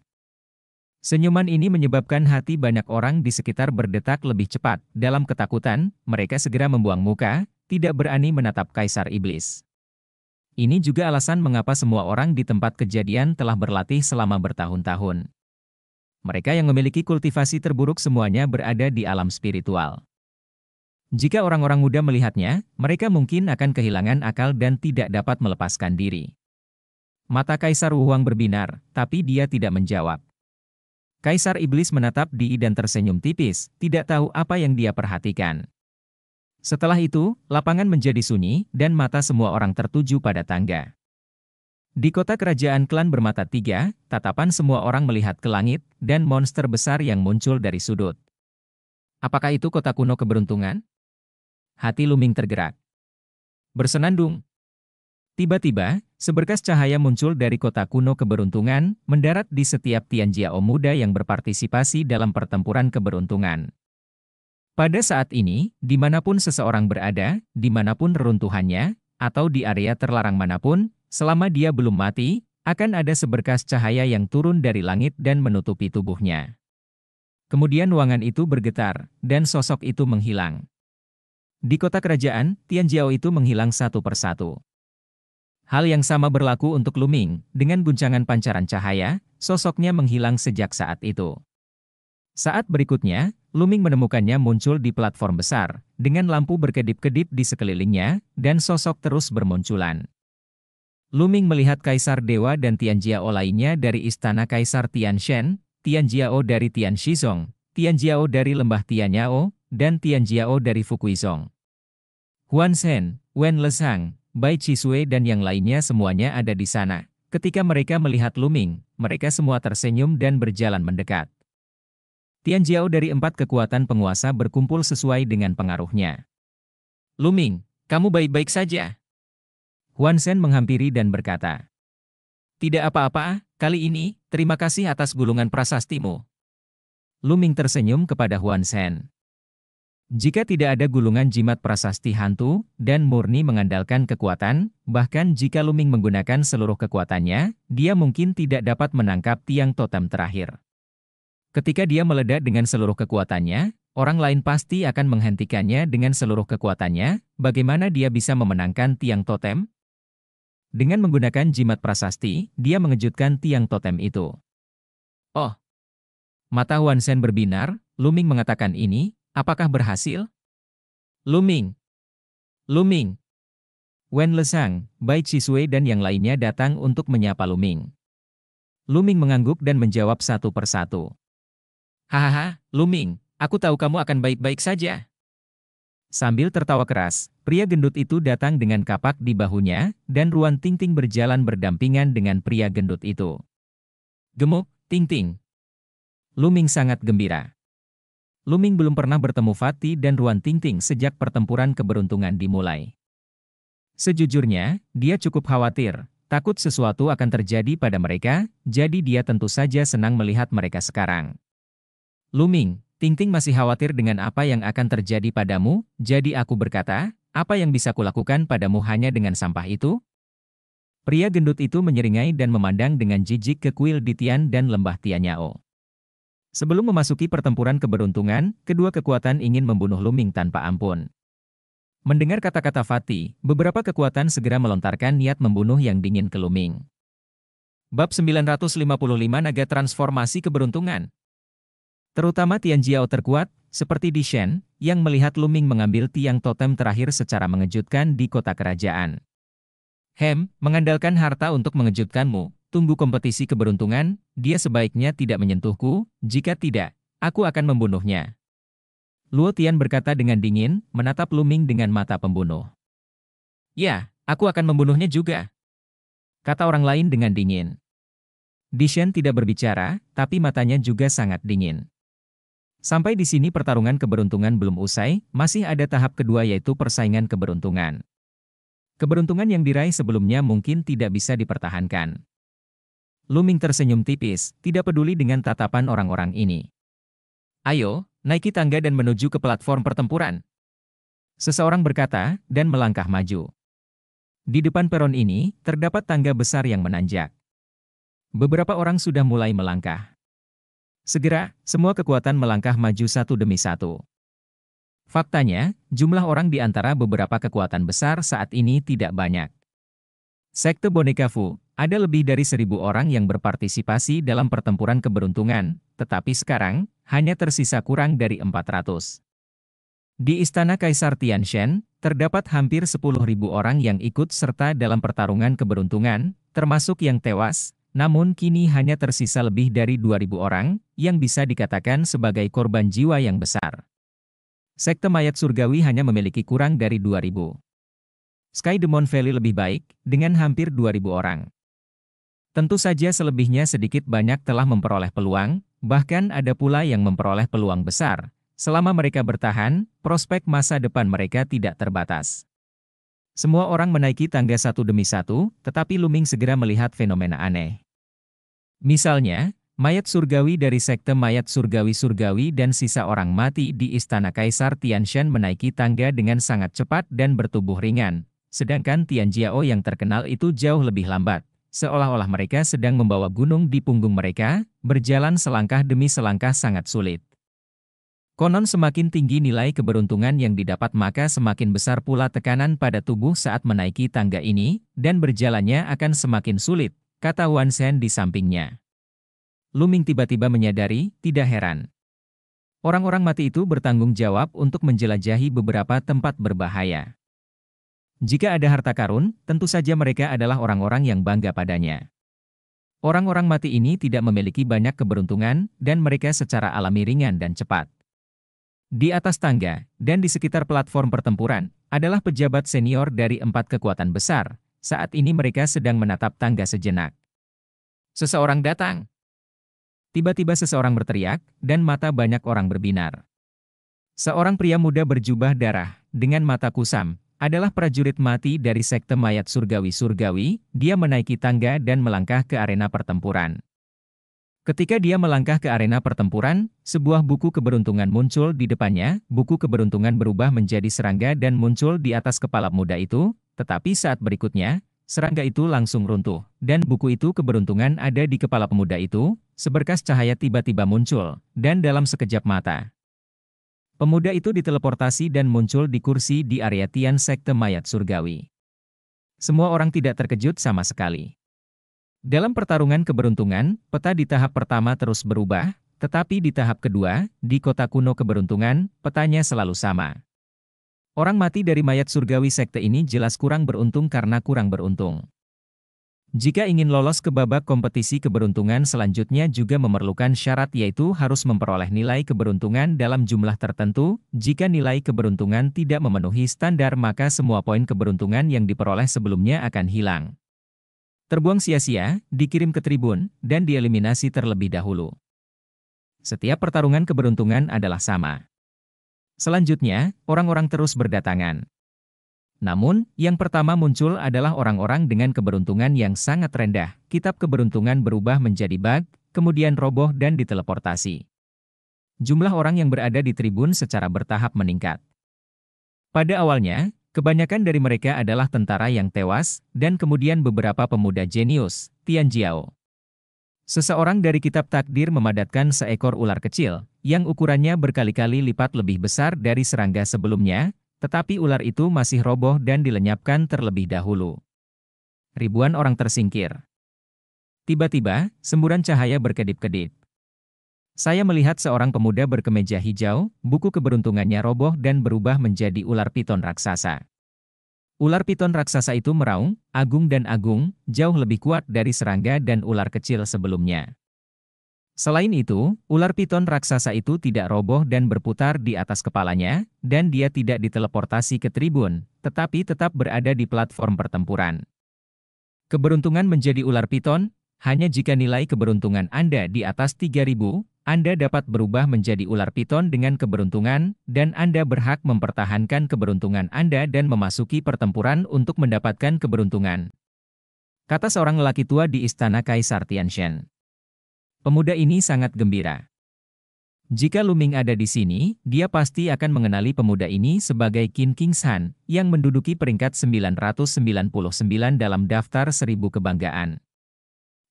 Senyuman ini menyebabkan hati banyak orang di sekitar berdetak lebih cepat. Dalam ketakutan, mereka segera membuang muka, tidak berani menatap Kaisar Iblis. Ini juga alasan mengapa semua orang di tempat kejadian telah berlatih selama bertahun-tahun. Mereka yang memiliki kultivasi terburuk semuanya berada di alam spiritual. Jika orang-orang muda melihatnya, mereka mungkin akan kehilangan akal dan tidak dapat melepaskan diri. Mata Kaisar Wuhuang berbinar, tapi dia tidak menjawab. Kaisar Iblis menatap Dii dan tersenyum tipis, tidak tahu apa yang dia perhatikan. Setelah itu, lapangan menjadi sunyi, dan mata semua orang tertuju pada tangga. Di kota kerajaan klan bermata tiga, tatapan semua orang melihat ke langit, dan monster besar yang muncul dari sudut. Apakah itu kota kuno keberuntungan? Hati Luming tergerak. Bersenandung. Tiba-tiba, Seberkas cahaya muncul dari kota kuno keberuntungan, mendarat di setiap Tianjiao muda yang berpartisipasi dalam pertempuran keberuntungan. Pada saat ini, dimanapun seseorang berada, dimanapun reruntuhannya, atau di area terlarang manapun, selama dia belum mati, akan ada seberkas cahaya yang turun dari langit dan menutupi tubuhnya. Kemudian ruangan itu bergetar, dan sosok itu menghilang. Di kota kerajaan, Tianjiao itu menghilang satu persatu. Hal yang sama berlaku untuk Luming, dengan guncangan pancaran cahaya, sosoknya menghilang sejak saat itu. Saat berikutnya, Luming menemukannya muncul di platform besar, dengan lampu berkedip-kedip di sekelilingnya, dan sosok terus bermunculan. Luming melihat Kaisar Dewa dan Tianjiao lainnya dari Istana Kaisar Tian Tian Tianjiao dari Tian Shizong, Tianjiao dari Lembah Tianyao, dan Tianjiao dari Fukuizong. Huan Shen, Wen Lesang, Bai Chisue dan yang lainnya semuanya ada di sana. Ketika mereka melihat Luming, mereka semua tersenyum dan berjalan mendekat. Tian Jiao dari empat kekuatan penguasa berkumpul sesuai dengan pengaruhnya. Luming, kamu baik-baik saja. Huan Sen menghampiri dan berkata, Tidak apa-apa, kali ini, terima kasih atas gulungan prasastimu. Luming tersenyum kepada Huan Sen. Jika tidak ada gulungan jimat prasasti hantu, dan murni mengandalkan kekuatan, bahkan jika Luming menggunakan seluruh kekuatannya, dia mungkin tidak dapat menangkap tiang totem terakhir. Ketika dia meledak dengan seluruh kekuatannya, orang lain pasti akan menghentikannya dengan seluruh kekuatannya, bagaimana dia bisa memenangkan tiang totem? Dengan menggunakan jimat prasasti, dia mengejutkan tiang totem itu. Oh! Mata Wansen berbinar, Luming mengatakan ini, Apakah berhasil? Luming. Luming. Wen Lesang, Bai Chisue dan yang lainnya datang untuk menyapa Luming. Luming mengangguk dan menjawab satu persatu. Hahaha, Luming, aku tahu kamu akan baik-baik saja. Sambil tertawa keras, pria gendut itu datang dengan kapak di bahunya, dan Ruan Ting berjalan berdampingan dengan pria gendut itu. Gemuk, Ting Ting. Luming sangat gembira. Luming belum pernah bertemu Fatih dan Ruan Tingting sejak pertempuran keberuntungan dimulai. Sejujurnya, dia cukup khawatir, takut sesuatu akan terjadi pada mereka, jadi dia tentu saja senang melihat mereka sekarang. Luming, Tingting masih khawatir dengan apa yang akan terjadi padamu, jadi aku berkata, apa yang bisa kulakukan padamu hanya dengan sampah itu? Pria gendut itu menyeringai dan memandang dengan jijik ke kuil di Tian dan lembah Tianyao. Sebelum memasuki pertempuran keberuntungan, kedua kekuatan ingin membunuh Luming tanpa ampun. Mendengar kata-kata Fatih, beberapa kekuatan segera melontarkan niat membunuh yang dingin ke Luming. Bab 955 Naga Transformasi Keberuntungan Terutama Tian Jiao terkuat, seperti di Shen, yang melihat Luming mengambil tiang totem terakhir secara mengejutkan di kota kerajaan. Hem, mengandalkan harta untuk mengejutkanmu, tunggu kompetisi keberuntungan, dia sebaiknya tidak menyentuhku, jika tidak, aku akan membunuhnya. Luo Tian berkata dengan dingin, menatap Luming dengan mata pembunuh. Ya, aku akan membunuhnya juga. Kata orang lain dengan dingin. Dishen tidak berbicara, tapi matanya juga sangat dingin. Sampai di sini pertarungan keberuntungan belum usai, masih ada tahap kedua yaitu persaingan keberuntungan. Keberuntungan yang diraih sebelumnya mungkin tidak bisa dipertahankan. Luming tersenyum tipis, tidak peduli dengan tatapan orang-orang ini. Ayo, naiki tangga dan menuju ke platform pertempuran. Seseorang berkata, dan melangkah maju. Di depan peron ini, terdapat tangga besar yang menanjak. Beberapa orang sudah mulai melangkah. Segera, semua kekuatan melangkah maju satu demi satu. Faktanya, jumlah orang di antara beberapa kekuatan besar saat ini tidak banyak. Sekte Boneka Fu, ada lebih dari seribu orang yang berpartisipasi dalam pertempuran keberuntungan, tetapi sekarang, hanya tersisa kurang dari 400. Di Istana Kaisar Tianshen, terdapat hampir 10.000 orang yang ikut serta dalam pertarungan keberuntungan, termasuk yang tewas, namun kini hanya tersisa lebih dari 2.000 orang, yang bisa dikatakan sebagai korban jiwa yang besar. Sekte mayat surgawi hanya memiliki kurang dari 2.000. Sky Demon Valley lebih baik, dengan hampir 2.000 orang. Tentu saja selebihnya sedikit banyak telah memperoleh peluang, bahkan ada pula yang memperoleh peluang besar. Selama mereka bertahan, prospek masa depan mereka tidak terbatas. Semua orang menaiki tangga satu demi satu, tetapi Luming segera melihat fenomena aneh. Misalnya, mayat surgawi dari sekte mayat surgawi-surgawi dan sisa orang mati di istana Kaisar Tianshan menaiki tangga dengan sangat cepat dan bertubuh ringan, sedangkan Tian Jiao yang terkenal itu jauh lebih lambat. Seolah-olah mereka sedang membawa gunung di punggung mereka, berjalan selangkah demi selangkah sangat sulit. Konon semakin tinggi nilai keberuntungan yang didapat maka semakin besar pula tekanan pada tubuh saat menaiki tangga ini, dan berjalannya akan semakin sulit, kata Wan Sen di sampingnya. Luming tiba-tiba menyadari, tidak heran. Orang-orang mati itu bertanggung jawab untuk menjelajahi beberapa tempat berbahaya. Jika ada harta karun, tentu saja mereka adalah orang-orang yang bangga padanya. Orang-orang mati ini tidak memiliki banyak keberuntungan, dan mereka secara alami ringan dan cepat. Di atas tangga, dan di sekitar platform pertempuran, adalah pejabat senior dari empat kekuatan besar. Saat ini mereka sedang menatap tangga sejenak. Seseorang datang. Tiba-tiba seseorang berteriak, dan mata banyak orang berbinar. Seorang pria muda berjubah darah, dengan mata kusam, adalah prajurit mati dari sekte mayat surgawi-surgawi, dia menaiki tangga dan melangkah ke arena pertempuran. Ketika dia melangkah ke arena pertempuran, sebuah buku keberuntungan muncul di depannya, buku keberuntungan berubah menjadi serangga dan muncul di atas kepala muda itu, tetapi saat berikutnya, serangga itu langsung runtuh, dan buku itu keberuntungan ada di kepala pemuda itu, seberkas cahaya tiba-tiba muncul, dan dalam sekejap mata, Pemuda itu diteleportasi dan muncul di kursi di area Tian Sekte Mayat Surgawi. Semua orang tidak terkejut sama sekali. Dalam pertarungan keberuntungan, peta di tahap pertama terus berubah, tetapi di tahap kedua, di kota kuno keberuntungan, petanya selalu sama. Orang mati dari mayat surgawi sekte ini jelas kurang beruntung karena kurang beruntung. Jika ingin lolos ke babak kompetisi keberuntungan selanjutnya juga memerlukan syarat yaitu harus memperoleh nilai keberuntungan dalam jumlah tertentu. Jika nilai keberuntungan tidak memenuhi standar maka semua poin keberuntungan yang diperoleh sebelumnya akan hilang. Terbuang sia-sia, dikirim ke tribun, dan dieliminasi terlebih dahulu. Setiap pertarungan keberuntungan adalah sama. Selanjutnya, orang-orang terus berdatangan. Namun, yang pertama muncul adalah orang-orang dengan keberuntungan yang sangat rendah. Kitab keberuntungan berubah menjadi bug, kemudian roboh dan diteleportasi. Jumlah orang yang berada di tribun secara bertahap meningkat. Pada awalnya, kebanyakan dari mereka adalah tentara yang tewas, dan kemudian beberapa pemuda jenius, Tian Jiao. Seseorang dari kitab takdir memadatkan seekor ular kecil, yang ukurannya berkali-kali lipat lebih besar dari serangga sebelumnya, tetapi ular itu masih roboh dan dilenyapkan terlebih dahulu. Ribuan orang tersingkir. Tiba-tiba, semburan cahaya berkedip-kedip. Saya melihat seorang pemuda berkemeja hijau, buku keberuntungannya roboh dan berubah menjadi ular piton raksasa. Ular piton raksasa itu meraung, agung dan agung, jauh lebih kuat dari serangga dan ular kecil sebelumnya. Selain itu, ular piton raksasa itu tidak roboh dan berputar di atas kepalanya, dan dia tidak diteleportasi ke tribun, tetapi tetap berada di platform pertempuran. Keberuntungan menjadi ular piton, hanya jika nilai keberuntungan Anda di atas 3000, Anda dapat berubah menjadi ular piton dengan keberuntungan, dan Anda berhak mempertahankan keberuntungan Anda dan memasuki pertempuran untuk mendapatkan keberuntungan. Kata seorang lelaki tua di Istana Kaisar Tianxian. Pemuda ini sangat gembira. Jika Luming ada di sini, dia pasti akan mengenali pemuda ini sebagai Qin King Kingshan yang menduduki peringkat 999 dalam daftar seribu kebanggaan.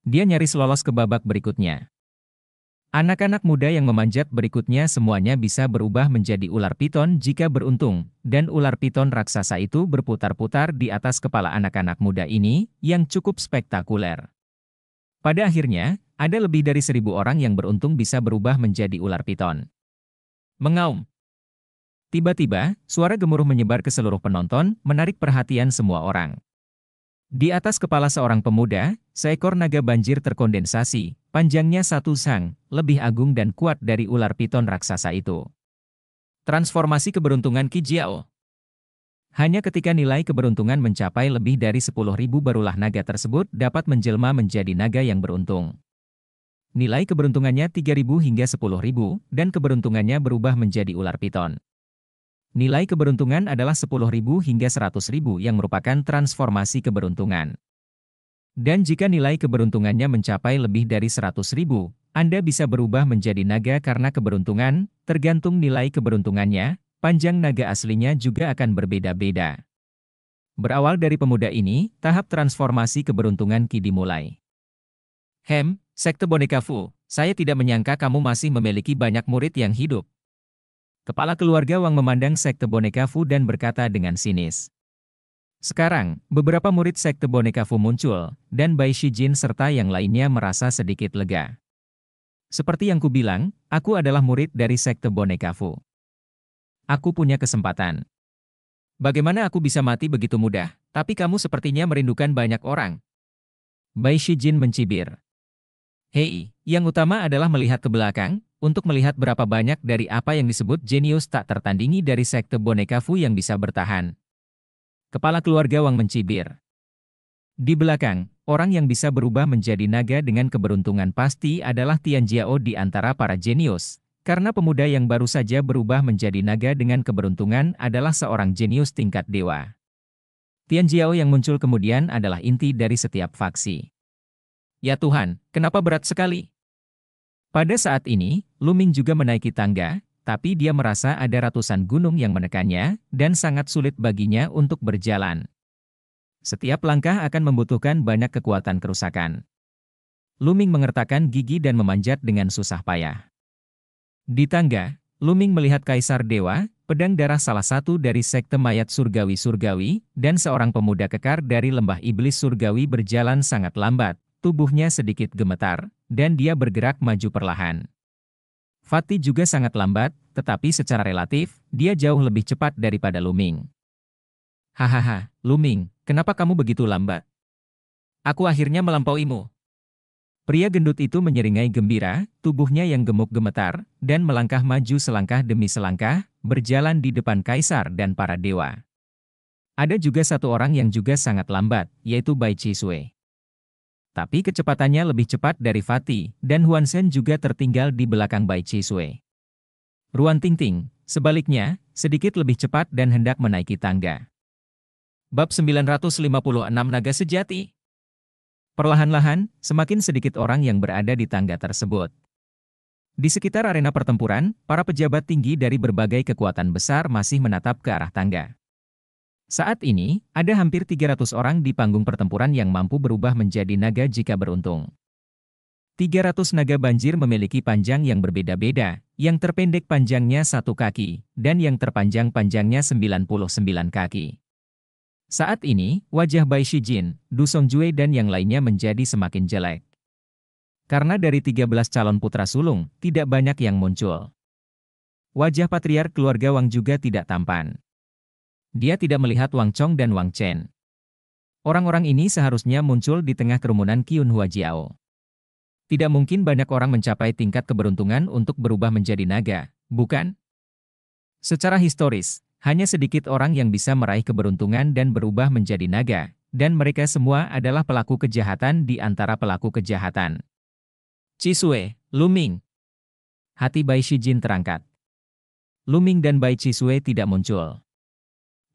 Dia nyaris lolos ke babak berikutnya. Anak-anak muda yang memanjat berikutnya semuanya bisa berubah menjadi ular piton jika beruntung, dan ular piton raksasa itu berputar-putar di atas kepala anak-anak muda ini, yang cukup spektakuler. Pada akhirnya, ada lebih dari seribu orang yang beruntung bisa berubah menjadi ular piton. Mengaum. Tiba-tiba, suara gemuruh menyebar ke seluruh penonton, menarik perhatian semua orang. Di atas kepala seorang pemuda, seekor naga banjir terkondensasi, panjangnya satu sang, lebih agung dan kuat dari ular piton raksasa itu. Transformasi keberuntungan Kijiao hanya ketika nilai keberuntungan mencapai lebih dari 10.000 barulah naga tersebut dapat menjelma menjadi naga yang beruntung. Nilai keberuntungannya 3.000 hingga 10.000, dan keberuntungannya berubah menjadi ular piton. Nilai keberuntungan adalah 10.000 hingga 100.000 yang merupakan transformasi keberuntungan. Dan jika nilai keberuntungannya mencapai lebih dari 100.000, Anda bisa berubah menjadi naga karena keberuntungan, tergantung nilai keberuntungannya, panjang naga aslinya juga akan berbeda-beda. Berawal dari pemuda ini, tahap transformasi keberuntungan Ki dimulai. Hem, Sekte Boneka Fu, saya tidak menyangka kamu masih memiliki banyak murid yang hidup. Kepala keluarga Wang memandang Sekte Boneka Fu dan berkata dengan sinis. Sekarang, beberapa murid Sekte Boneka Fu muncul, dan Bai Shijin serta yang lainnya merasa sedikit lega. Seperti yang kubilang, aku adalah murid dari Sekte Boneka Fu. Aku punya kesempatan. Bagaimana aku bisa mati begitu mudah, tapi kamu sepertinya merindukan banyak orang. Bai Shijin mencibir. Hei, yang utama adalah melihat ke belakang, untuk melihat berapa banyak dari apa yang disebut jenius tak tertandingi dari sekte boneka Fu yang bisa bertahan. Kepala keluarga Wang mencibir. Di belakang, orang yang bisa berubah menjadi naga dengan keberuntungan pasti adalah Tian Jiao di antara para jenius, karena pemuda yang baru saja berubah menjadi naga dengan keberuntungan adalah seorang jenius tingkat dewa. Tian Jiao yang muncul kemudian adalah inti dari setiap faksi. Ya Tuhan, kenapa berat sekali? Pada saat ini, Luming juga menaiki tangga, tapi dia merasa ada ratusan gunung yang menekannya, dan sangat sulit baginya untuk berjalan. Setiap langkah akan membutuhkan banyak kekuatan kerusakan. Luming mengertakkan gigi dan memanjat dengan susah payah. Di tangga, Luming melihat Kaisar Dewa, pedang darah salah satu dari sekte mayat surgawi-surgawi, dan seorang pemuda kekar dari lembah iblis surgawi berjalan sangat lambat, tubuhnya sedikit gemetar, dan dia bergerak maju perlahan. Fatih juga sangat lambat, tetapi secara relatif, dia jauh lebih cepat daripada Luming. Hahaha, Luming, kenapa kamu begitu lambat? Aku akhirnya melampauimu. Pria gendut itu menyeringai gembira, tubuhnya yang gemuk gemetar, dan melangkah maju selangkah demi selangkah, berjalan di depan kaisar dan para dewa. Ada juga satu orang yang juga sangat lambat, yaitu Bai Chi Sui. Tapi kecepatannya lebih cepat dari Fati, dan Huan Sen juga tertinggal di belakang Bai Chi Sui. Ruan Ting Ting, sebaliknya, sedikit lebih cepat dan hendak menaiki tangga. Bab 956 Naga Sejati Perlahan-lahan, semakin sedikit orang yang berada di tangga tersebut. Di sekitar arena pertempuran, para pejabat tinggi dari berbagai kekuatan besar masih menatap ke arah tangga. Saat ini, ada hampir 300 orang di panggung pertempuran yang mampu berubah menjadi naga jika beruntung. 300 naga banjir memiliki panjang yang berbeda-beda, yang terpendek panjangnya satu kaki, dan yang terpanjang panjangnya 99 kaki. Saat ini, wajah Bai Shijin, Du Songjue dan yang lainnya menjadi semakin jelek. Karena dari 13 calon putra sulung, tidak banyak yang muncul. Wajah patriark keluarga Wang juga tidak tampan. Dia tidak melihat Wang Chong dan Wang Chen. Orang-orang ini seharusnya muncul di tengah kerumunan Qin Hua Jiao. Tidak mungkin banyak orang mencapai tingkat keberuntungan untuk berubah menjadi naga, bukan? Secara historis, hanya sedikit orang yang bisa meraih keberuntungan dan berubah menjadi naga, dan mereka semua adalah pelaku kejahatan di antara pelaku kejahatan. Cisue, Luming. Hati Bai Shijin terangkat. Luming dan Bai Cisue tidak muncul.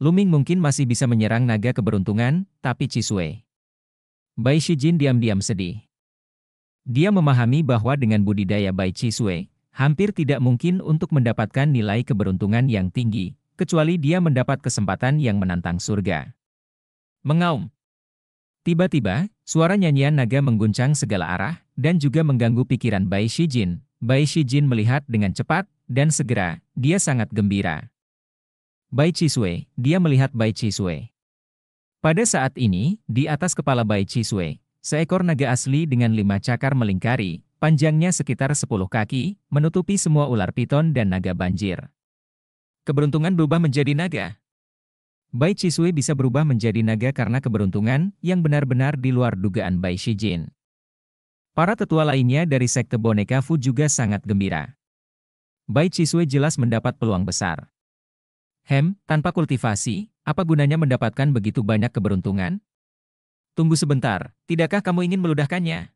Luming mungkin masih bisa menyerang naga keberuntungan, tapi Chisue. Bai Shijin diam-diam sedih. Dia memahami bahwa dengan budidaya Bai Chisue, hampir tidak mungkin untuk mendapatkan nilai keberuntungan yang tinggi, kecuali dia mendapat kesempatan yang menantang surga. Mengaum. Tiba-tiba, suara nyanyian naga mengguncang segala arah, dan juga mengganggu pikiran Bai Shijin. Bai Shijin melihat dengan cepat, dan segera, dia sangat gembira. Bai Chisue, dia melihat Bai Chisue. Pada saat ini, di atas kepala Bai Chisue, seekor naga asli dengan lima cakar melingkari, panjangnya sekitar sepuluh kaki, menutupi semua ular piton dan naga banjir. Keberuntungan berubah menjadi naga. Bai Chisue bisa berubah menjadi naga karena keberuntungan yang benar-benar di luar dugaan Bai Shijin. Para tetua lainnya dari sekte boneka Fu juga sangat gembira. Bai Chisue jelas mendapat peluang besar. Hem, tanpa kultivasi, apa gunanya mendapatkan begitu banyak keberuntungan? Tunggu sebentar, tidakkah kamu ingin meludahkannya?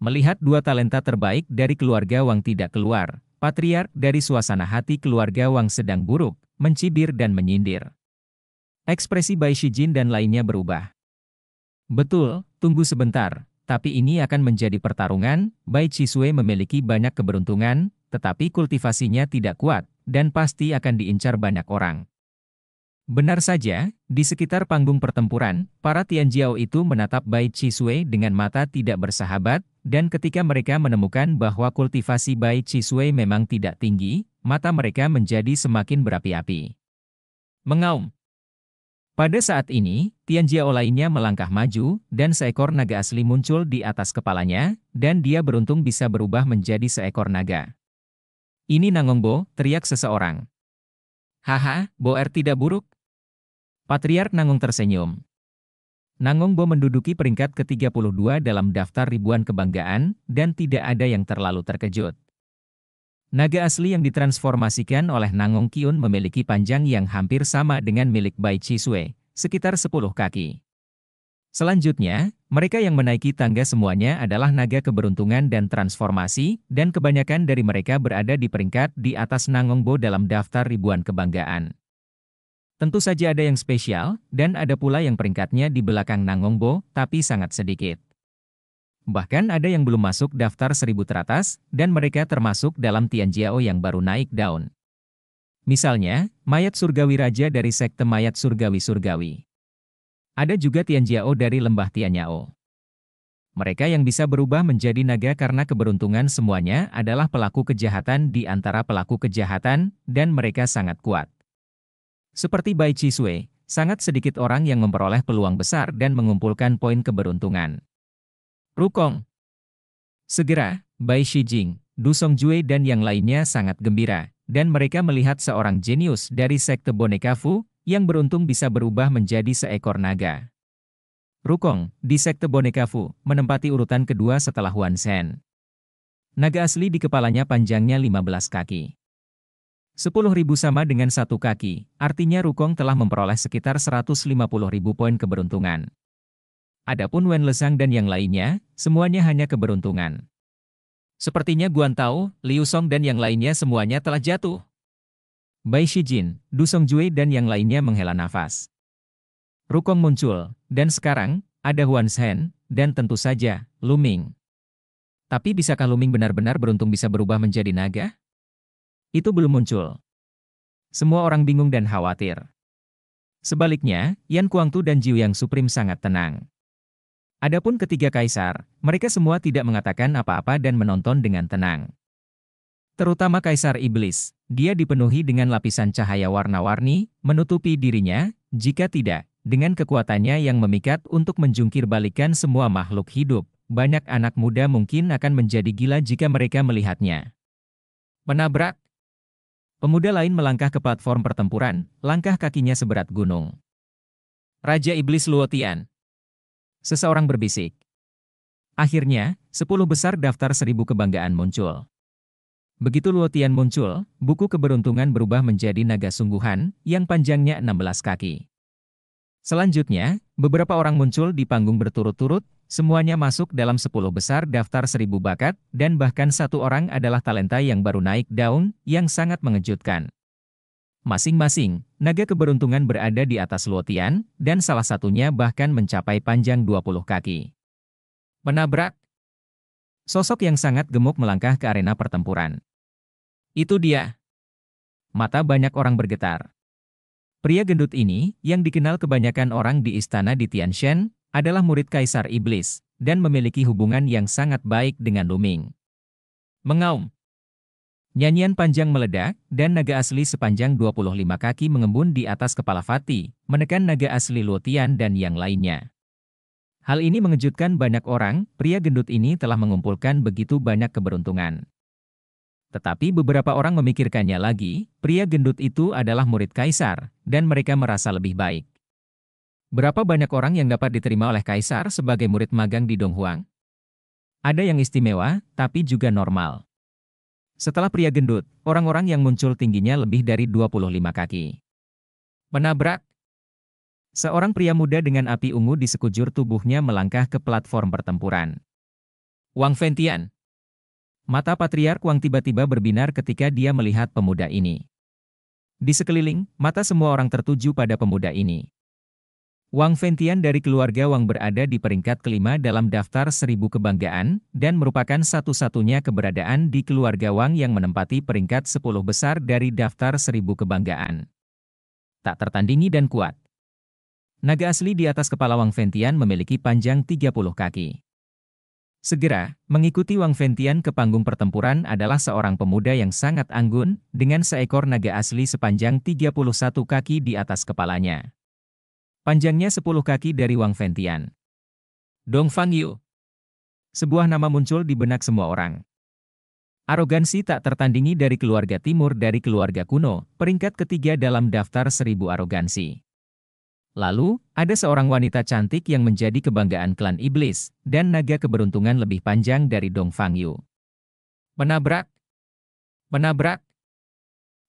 Melihat dua talenta terbaik dari keluarga Wang tidak keluar, patriark dari suasana hati keluarga Wang sedang buruk, mencibir dan menyindir. Ekspresi Bai Shijin dan lainnya berubah. Betul, tunggu sebentar, tapi ini akan menjadi pertarungan, Bai Chisue memiliki banyak keberuntungan, tetapi kultivasinya tidak kuat, dan pasti akan diincar banyak orang. Benar saja, di sekitar panggung pertempuran, para Tianjiao itu menatap Bai Chisue dengan mata tidak bersahabat, dan ketika mereka menemukan bahwa kultivasi Bai Chisue memang tidak tinggi, mata mereka menjadi semakin berapi-api. Mengaum. Pada saat ini, Tianjiao lainnya melangkah maju, dan seekor naga asli muncul di atas kepalanya, dan dia beruntung bisa berubah menjadi seekor naga. Ini Nangongbo, teriak seseorang. Haha, Boer tidak buruk. Patriark Nangong tersenyum. Nangongbo menduduki peringkat ke-32 dalam daftar ribuan kebanggaan, dan tidak ada yang terlalu terkejut. Naga asli yang ditransformasikan oleh Nangong Kyun memiliki panjang yang hampir sama dengan milik Bai Chi Sui, sekitar 10 kaki. Selanjutnya, mereka yang menaiki tangga semuanya adalah naga keberuntungan dan transformasi, dan kebanyakan dari mereka berada di peringkat di atas Nangongbo dalam daftar ribuan kebanggaan. Tentu saja ada yang spesial, dan ada pula yang peringkatnya di belakang Nangongbo, tapi sangat sedikit. Bahkan ada yang belum masuk daftar seribu teratas, dan mereka termasuk dalam Tianjiao yang baru naik daun. Misalnya, mayat surgawi raja dari sekte mayat surgawi-surgawi. Ada juga Tianjiao dari lembah Tianyao. Mereka yang bisa berubah menjadi naga karena keberuntungan semuanya adalah pelaku kejahatan di antara pelaku kejahatan, dan mereka sangat kuat. Seperti Bai Chi Sui, sangat sedikit orang yang memperoleh peluang besar dan mengumpulkan poin keberuntungan. Rukong Segera, Bai Shijing, Du Jue dan yang lainnya sangat gembira, dan mereka melihat seorang jenius dari sekte boneka Fu, yang beruntung bisa berubah menjadi seekor naga. Rukong, di sekte Bonekafu menempati urutan kedua setelah Huan Sen. Naga asli di kepalanya panjangnya 15 kaki. ribu sama dengan satu kaki, artinya Rukong telah memperoleh sekitar ribu poin keberuntungan. Adapun Wen Lesang dan yang lainnya, semuanya hanya keberuntungan. Sepertinya Guan Tao, Liu Song dan yang lainnya semuanya telah jatuh. Bai Shijin, Du Songjue dan yang lainnya menghela nafas. Rukong muncul, dan sekarang, ada Huan Shen, dan tentu saja, Lu Ming. Tapi bisakah Lu Ming benar-benar beruntung bisa berubah menjadi naga? Itu belum muncul. Semua orang bingung dan khawatir. Sebaliknya, Yan Kuangtu dan Jiu Yang Supreme sangat tenang. Adapun ketiga kaisar, mereka semua tidak mengatakan apa-apa dan menonton dengan tenang terutama Kaisar Iblis, dia dipenuhi dengan lapisan cahaya warna-warni, menutupi dirinya, jika tidak, dengan kekuatannya yang memikat untuk menjungkir balikan semua makhluk hidup, banyak anak muda mungkin akan menjadi gila jika mereka melihatnya. Menabrak Pemuda lain melangkah ke platform pertempuran, langkah kakinya seberat gunung. Raja Iblis Luotian Seseorang berbisik. Akhirnya, 10 besar daftar seribu kebanggaan muncul. Begitu Luotian muncul, buku keberuntungan berubah menjadi naga sungguhan yang panjangnya 16 kaki. Selanjutnya, beberapa orang muncul di panggung berturut-turut, semuanya masuk dalam 10 besar daftar seribu bakat, dan bahkan satu orang adalah talenta yang baru naik daun, yang sangat mengejutkan. Masing-masing, naga keberuntungan berada di atas Luotian, dan salah satunya bahkan mencapai panjang 20 kaki. Penabrak Sosok yang sangat gemuk melangkah ke arena pertempuran. Itu dia. Mata banyak orang bergetar. Pria gendut ini, yang dikenal kebanyakan orang di istana di Tianshan, adalah murid Kaisar Iblis, dan memiliki hubungan yang sangat baik dengan Luming. Mengaum. Nyanyian panjang meledak, dan naga asli sepanjang 25 kaki mengembun di atas kepala Fatih, menekan naga asli Luotian dan yang lainnya. Hal ini mengejutkan banyak orang, pria gendut ini telah mengumpulkan begitu banyak keberuntungan. Tetapi beberapa orang memikirkannya lagi, pria gendut itu adalah murid kaisar, dan mereka merasa lebih baik. Berapa banyak orang yang dapat diterima oleh kaisar sebagai murid magang di Donghuang? Ada yang istimewa, tapi juga normal. Setelah pria gendut, orang-orang yang muncul tingginya lebih dari 25 kaki. Menabrak. Seorang pria muda dengan api ungu di sekujur tubuhnya melangkah ke platform pertempuran. Wang Fentian, Mata Patriark Wang tiba-tiba berbinar ketika dia melihat pemuda ini. Di sekeliling, mata semua orang tertuju pada pemuda ini. Wang Fentian dari keluarga Wang berada di peringkat kelima dalam daftar seribu kebanggaan, dan merupakan satu-satunya keberadaan di keluarga Wang yang menempati peringkat sepuluh besar dari daftar seribu kebanggaan. Tak tertandingi dan kuat. Naga asli di atas kepala Wang Fentian memiliki panjang 30 kaki. Segera, mengikuti Wang Ventian ke panggung pertempuran adalah seorang pemuda yang sangat anggun, dengan seekor naga asli sepanjang 31 kaki di atas kepalanya. Panjangnya 10 kaki dari Wang Ventian. Dong Fang Yu. Sebuah nama muncul di benak semua orang. Arogansi tak tertandingi dari keluarga timur dari keluarga kuno, peringkat ketiga dalam daftar seribu arogansi. Lalu, ada seorang wanita cantik yang menjadi kebanggaan klan iblis, dan naga keberuntungan lebih panjang dari Dong Fang Yu. Menabrak. Menabrak.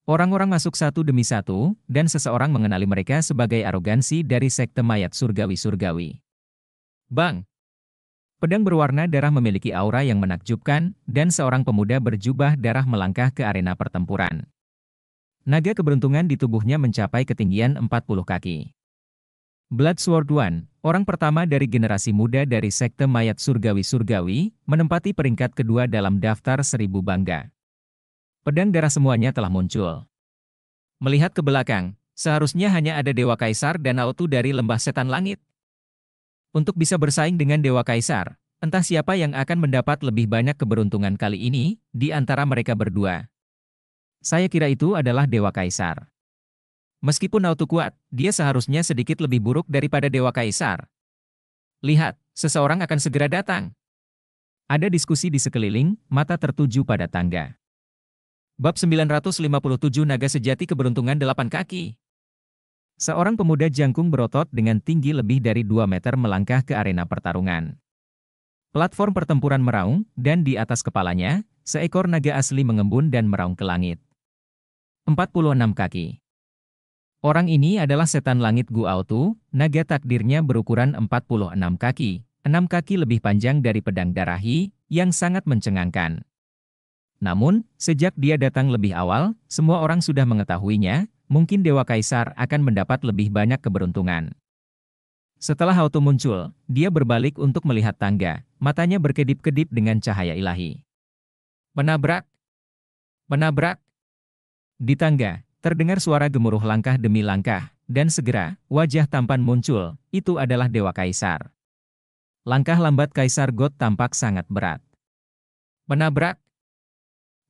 Orang-orang masuk satu demi satu, dan seseorang mengenali mereka sebagai arogansi dari sekte mayat surgawi-surgawi. Bang! Pedang berwarna darah memiliki aura yang menakjubkan, dan seorang pemuda berjubah darah melangkah ke arena pertempuran. Naga keberuntungan di tubuhnya mencapai ketinggian 40 kaki. Bloodsword One, orang pertama dari generasi muda dari sekte mayat surgawi-surgawi, menempati peringkat kedua dalam daftar seribu bangga. Pedang darah semuanya telah muncul. Melihat ke belakang, seharusnya hanya ada Dewa Kaisar dan Autu dari lembah setan langit. Untuk bisa bersaing dengan Dewa Kaisar, entah siapa yang akan mendapat lebih banyak keberuntungan kali ini, di antara mereka berdua. Saya kira itu adalah Dewa Kaisar. Meskipun Nautu kuat, dia seharusnya sedikit lebih buruk daripada Dewa Kaisar. Lihat, seseorang akan segera datang. Ada diskusi di sekeliling, mata tertuju pada tangga. Bab 957 Naga Sejati Keberuntungan Delapan Kaki Seorang pemuda jangkung berotot dengan tinggi lebih dari 2 meter melangkah ke arena pertarungan. Platform pertempuran meraung, dan di atas kepalanya, seekor naga asli mengembun dan meraung ke langit. 46 kaki Orang ini adalah setan langit Guautu, naga takdirnya berukuran 46 kaki, 6 kaki lebih panjang dari pedang darahi, yang sangat mencengangkan. Namun, sejak dia datang lebih awal, semua orang sudah mengetahuinya, mungkin Dewa Kaisar akan mendapat lebih banyak keberuntungan. Setelah Hautu muncul, dia berbalik untuk melihat tangga, matanya berkedip-kedip dengan cahaya ilahi. Penabrak! Penabrak! Di tangga, Terdengar suara gemuruh langkah demi langkah, dan segera, wajah tampan muncul, itu adalah Dewa Kaisar. Langkah lambat Kaisar God tampak sangat berat. Menabrak.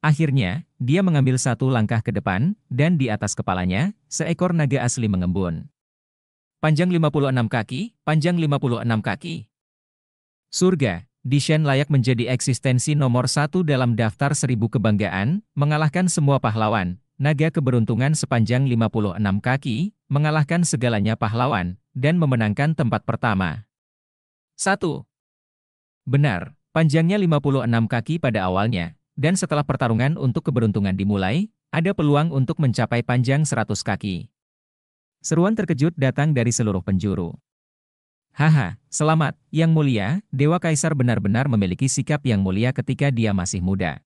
Akhirnya, dia mengambil satu langkah ke depan, dan di atas kepalanya, seekor naga asli mengembun. Panjang 56 kaki, panjang 56 kaki. Surga, Dishen layak menjadi eksistensi nomor satu dalam daftar seribu kebanggaan, mengalahkan semua pahlawan, naga keberuntungan sepanjang 56 kaki, mengalahkan segalanya pahlawan, dan memenangkan tempat pertama. 1. Benar, panjangnya 56 kaki pada awalnya, dan setelah pertarungan untuk keberuntungan dimulai, ada peluang untuk mencapai panjang 100 kaki. Seruan terkejut datang dari seluruh penjuru. Haha, selamat, Yang Mulia, Dewa Kaisar benar-benar memiliki sikap yang mulia ketika dia masih muda.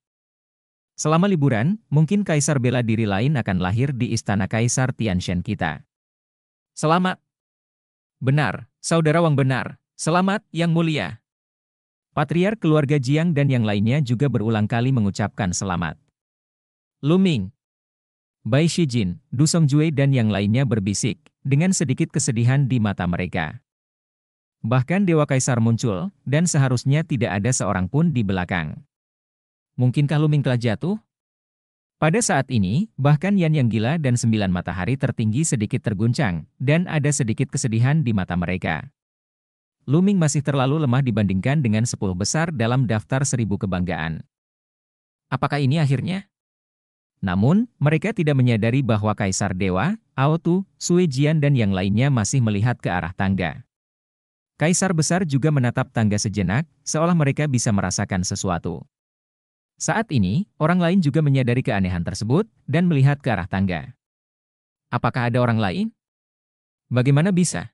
Selama liburan, mungkin kaisar bela diri lain akan lahir di istana kaisar Tianshan kita. Selamat. Benar, saudara Wang benar. Selamat, yang mulia. Patriar keluarga Jiang dan yang lainnya juga berulang kali mengucapkan selamat. Luming. Bai Shijin, Du Songjue dan yang lainnya berbisik, dengan sedikit kesedihan di mata mereka. Bahkan Dewa Kaisar muncul, dan seharusnya tidak ada seorang pun di belakang mungkinkah Luming telah jatuh? Pada saat ini, bahkan Yan yang gila dan sembilan matahari tertinggi sedikit terguncang, dan ada sedikit kesedihan di mata mereka. Luming masih terlalu lemah dibandingkan dengan sepuluh besar dalam daftar seribu kebanggaan. Apakah ini akhirnya? Namun, mereka tidak menyadari bahwa Kaisar Dewa, Aotu, Sui Jian dan yang lainnya masih melihat ke arah tangga. Kaisar besar juga menatap tangga sejenak, seolah mereka bisa merasakan sesuatu. Saat ini, orang lain juga menyadari keanehan tersebut dan melihat ke arah tangga. Apakah ada orang lain? Bagaimana bisa?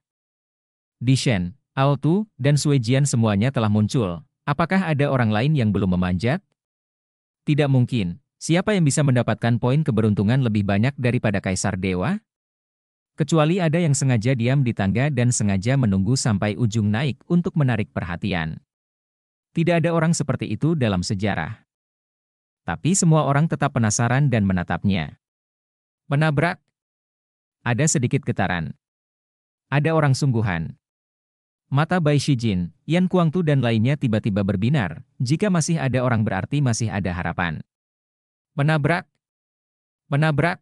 Di Shen, Tu, dan Suejian semuanya telah muncul. Apakah ada orang lain yang belum memanjat? Tidak mungkin. Siapa yang bisa mendapatkan poin keberuntungan lebih banyak daripada Kaisar Dewa? Kecuali ada yang sengaja diam di tangga dan sengaja menunggu sampai ujung naik untuk menarik perhatian. Tidak ada orang seperti itu dalam sejarah tapi semua orang tetap penasaran dan menatapnya. Menabrak. Ada sedikit getaran. Ada orang sungguhan. Mata Bai Shijin, Yan Kuangtu dan lainnya tiba-tiba berbinar, jika masih ada orang berarti masih ada harapan. Menabrak. Menabrak.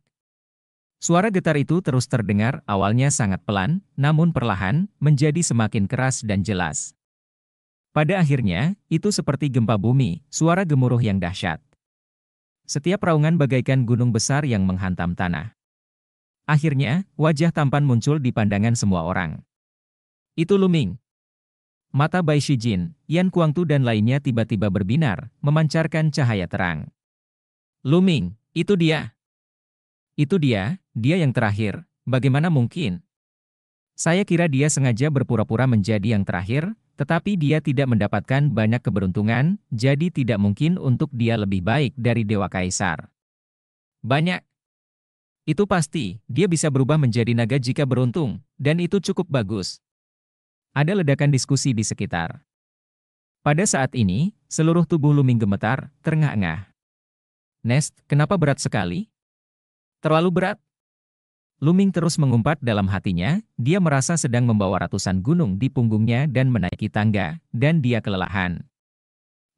Suara getar itu terus terdengar, awalnya sangat pelan, namun perlahan, menjadi semakin keras dan jelas. Pada akhirnya, itu seperti gempa bumi, suara gemuruh yang dahsyat. Setiap raungan bagaikan gunung besar yang menghantam tanah. Akhirnya, wajah tampan muncul di pandangan semua orang. Itu Luming. Mata Bai Shijin, Yan Kuangtu dan lainnya tiba-tiba berbinar, memancarkan cahaya terang. Luming, itu dia. Itu dia, dia yang terakhir. Bagaimana mungkin? Saya kira dia sengaja berpura-pura menjadi yang terakhir, tetapi dia tidak mendapatkan banyak keberuntungan, jadi tidak mungkin untuk dia lebih baik dari Dewa Kaisar. Banyak. Itu pasti, dia bisa berubah menjadi naga jika beruntung, dan itu cukup bagus. Ada ledakan diskusi di sekitar. Pada saat ini, seluruh tubuh Luming gemetar, terengah-engah. Nest, kenapa berat sekali? Terlalu berat? Luming terus mengumpat dalam hatinya, dia merasa sedang membawa ratusan gunung di punggungnya dan menaiki tangga, dan dia kelelahan.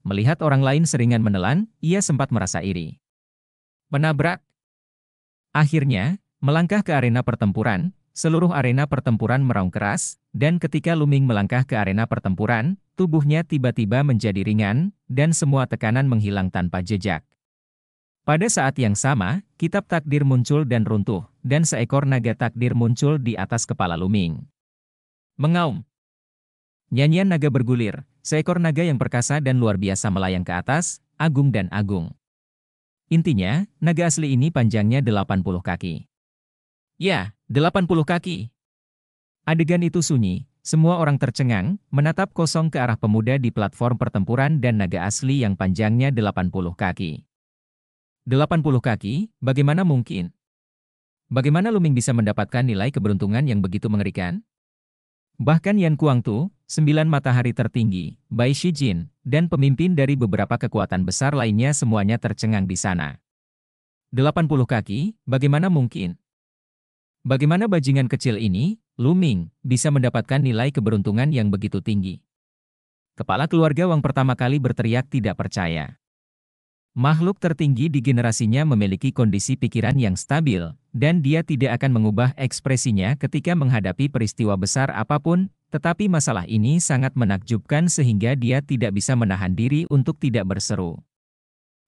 Melihat orang lain seringan menelan, ia sempat merasa iri. Menabrak. Akhirnya, melangkah ke arena pertempuran, seluruh arena pertempuran meraung keras, dan ketika Luming melangkah ke arena pertempuran, tubuhnya tiba-tiba menjadi ringan, dan semua tekanan menghilang tanpa jejak. Pada saat yang sama, kitab takdir muncul dan runtuh, dan seekor naga takdir muncul di atas kepala Luming. Mengaum. Nyanyian naga bergulir, seekor naga yang perkasa dan luar biasa melayang ke atas, agung dan agung. Intinya, naga asli ini panjangnya 80 kaki. Ya, 80 kaki. Adegan itu sunyi, semua orang tercengang, menatap kosong ke arah pemuda di platform pertempuran dan naga asli yang panjangnya 80 kaki. 80 kaki, bagaimana mungkin? Bagaimana Luming bisa mendapatkan nilai keberuntungan yang begitu mengerikan? Bahkan Yan Kuang Kuangtu, sembilan matahari tertinggi, Bai Jin, dan pemimpin dari beberapa kekuatan besar lainnya semuanya tercengang di sana. 80 kaki, bagaimana mungkin? Bagaimana bajingan kecil ini, Luming, bisa mendapatkan nilai keberuntungan yang begitu tinggi? Kepala keluarga Wang pertama kali berteriak tidak percaya. Makhluk tertinggi di generasinya memiliki kondisi pikiran yang stabil, dan dia tidak akan mengubah ekspresinya ketika menghadapi peristiwa besar apapun, tetapi masalah ini sangat menakjubkan sehingga dia tidak bisa menahan diri untuk tidak berseru.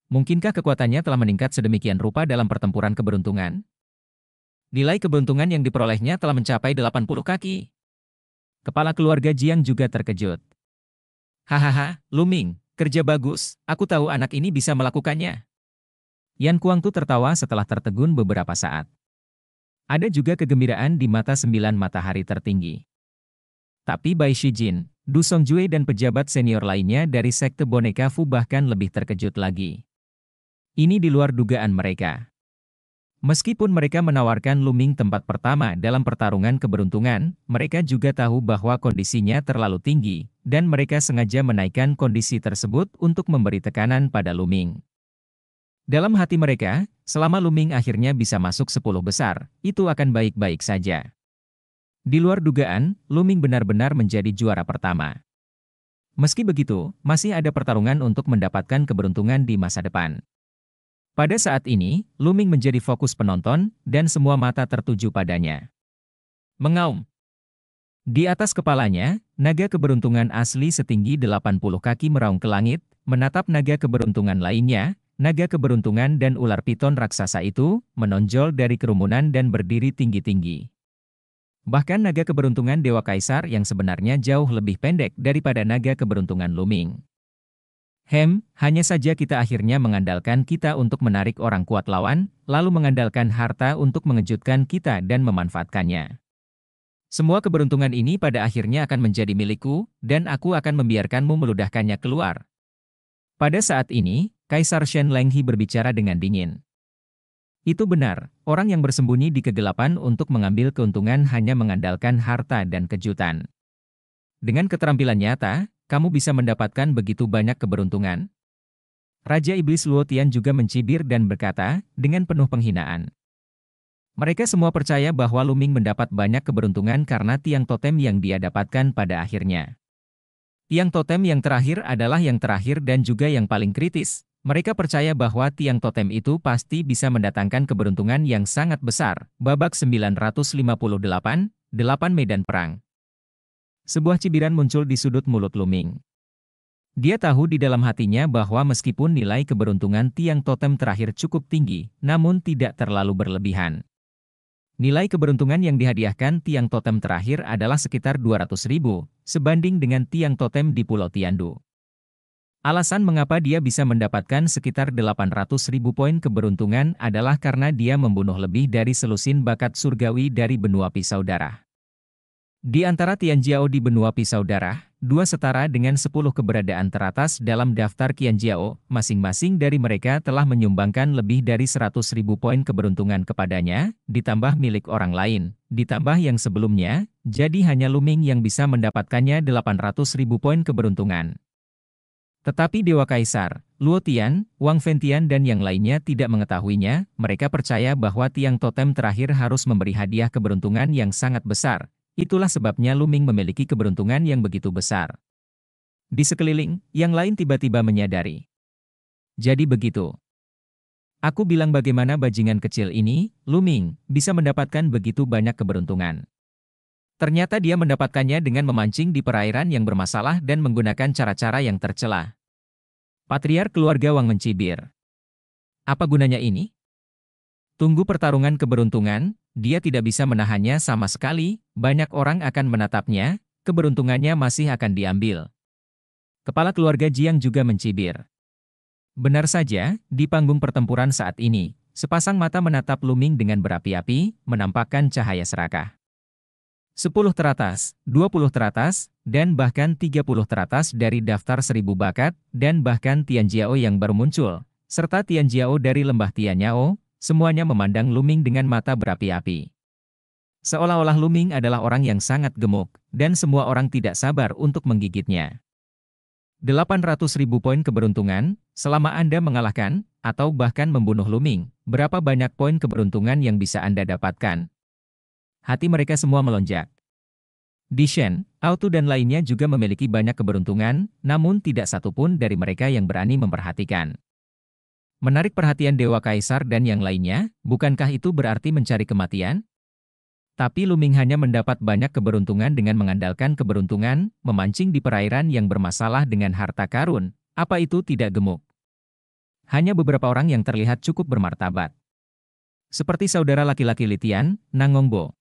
Mungkinkah kekuatannya telah meningkat sedemikian rupa dalam pertempuran keberuntungan? Nilai keberuntungan yang diperolehnya telah mencapai 80 kaki. Kepala keluarga Jiang juga terkejut. Hahaha, Luming, Kerja bagus, aku tahu anak ini bisa melakukannya. Yan Kuangtu tertawa setelah tertegun beberapa saat. Ada juga kegembiraan di mata sembilan matahari tertinggi. Tapi Bai Shijin, Du Songjue dan pejabat senior lainnya dari sekte boneka Fu bahkan lebih terkejut lagi. Ini di luar dugaan mereka. Meskipun mereka menawarkan Luming tempat pertama dalam pertarungan keberuntungan, mereka juga tahu bahwa kondisinya terlalu tinggi, dan mereka sengaja menaikkan kondisi tersebut untuk memberi tekanan pada Luming. Dalam hati mereka, selama Luming akhirnya bisa masuk 10 besar, itu akan baik-baik saja. Di luar dugaan, Luming benar-benar menjadi juara pertama. Meski begitu, masih ada pertarungan untuk mendapatkan keberuntungan di masa depan. Pada saat ini, Luming menjadi fokus penonton, dan semua mata tertuju padanya. Mengaum. Di atas kepalanya, naga keberuntungan asli setinggi 80 kaki meraung ke langit, menatap naga keberuntungan lainnya, naga keberuntungan dan ular piton raksasa itu, menonjol dari kerumunan dan berdiri tinggi-tinggi. Bahkan naga keberuntungan Dewa Kaisar yang sebenarnya jauh lebih pendek daripada naga keberuntungan Luming. Hem, hanya saja kita akhirnya mengandalkan kita untuk menarik orang kuat lawan, lalu mengandalkan harta untuk mengejutkan kita dan memanfaatkannya. Semua keberuntungan ini pada akhirnya akan menjadi milikku, dan aku akan membiarkanmu meludahkannya keluar. Pada saat ini, Kaisar Shen Lenghi berbicara dengan dingin. Itu benar, orang yang bersembunyi di kegelapan untuk mengambil keuntungan hanya mengandalkan harta dan kejutan. Dengan keterampilan nyata, kamu bisa mendapatkan begitu banyak keberuntungan. Raja Iblis Luotian juga mencibir dan berkata, dengan penuh penghinaan. Mereka semua percaya bahwa Luming mendapat banyak keberuntungan karena tiang totem yang dia dapatkan pada akhirnya. Tiang totem yang terakhir adalah yang terakhir dan juga yang paling kritis. Mereka percaya bahwa tiang totem itu pasti bisa mendatangkan keberuntungan yang sangat besar. Babak 958, 8 Medan Perang sebuah cibiran muncul di sudut mulut Luming. Dia tahu di dalam hatinya bahwa meskipun nilai keberuntungan tiang totem terakhir cukup tinggi, namun tidak terlalu berlebihan. Nilai keberuntungan yang dihadiahkan tiang totem terakhir adalah sekitar 200 ribu, sebanding dengan tiang totem di Pulau Tiandu. Alasan mengapa dia bisa mendapatkan sekitar 800 ribu poin keberuntungan adalah karena dia membunuh lebih dari selusin bakat surgawi dari benua pisau darah. Di antara Tianjiao di benua pisau darah, dua setara dengan 10 keberadaan teratas dalam daftar Tianjiao, masing-masing dari mereka telah menyumbangkan lebih dari 100 ribu poin keberuntungan kepadanya, ditambah milik orang lain, ditambah yang sebelumnya, jadi hanya Luming yang bisa mendapatkannya delapan ratus ribu poin keberuntungan. Tetapi Dewa Kaisar, Luo Tian, Wang Fentian dan yang lainnya tidak mengetahuinya, mereka percaya bahwa tiang totem terakhir harus memberi hadiah keberuntungan yang sangat besar, Itulah sebabnya Luming memiliki keberuntungan yang begitu besar. Di sekeliling, yang lain tiba-tiba menyadari. Jadi begitu. Aku bilang bagaimana bajingan kecil ini, Luming, bisa mendapatkan begitu banyak keberuntungan. Ternyata dia mendapatkannya dengan memancing di perairan yang bermasalah dan menggunakan cara-cara yang tercela. Patriar keluarga Wang mencibir. Apa gunanya ini? Tunggu pertarungan keberuntungan, dia tidak bisa menahannya sama sekali, banyak orang akan menatapnya, keberuntungannya masih akan diambil. Kepala keluarga Jiang juga mencibir. Benar saja, di panggung pertempuran saat ini, sepasang mata menatap Luming dengan berapi-api, menampakkan cahaya serakah. 10 teratas, 20 teratas, dan bahkan 30 teratas dari daftar seribu bakat, dan bahkan Tian Jiao yang baru muncul, serta Tian Jiao dari lembah Tian Yao, Semuanya memandang Luming dengan mata berapi-api. Seolah-olah Luming adalah orang yang sangat gemuk, dan semua orang tidak sabar untuk menggigitnya. 800 ribu poin keberuntungan, selama Anda mengalahkan, atau bahkan membunuh Luming, berapa banyak poin keberuntungan yang bisa Anda dapatkan? Hati mereka semua melonjak. Dishen, Auto dan lainnya juga memiliki banyak keberuntungan, namun tidak satupun dari mereka yang berani memperhatikan. Menarik perhatian Dewa Kaisar dan yang lainnya, bukankah itu berarti mencari kematian? Tapi Luming hanya mendapat banyak keberuntungan dengan mengandalkan keberuntungan, memancing di perairan yang bermasalah dengan harta karun, apa itu tidak gemuk. Hanya beberapa orang yang terlihat cukup bermartabat. Seperti saudara laki-laki Litian, Nangongbo.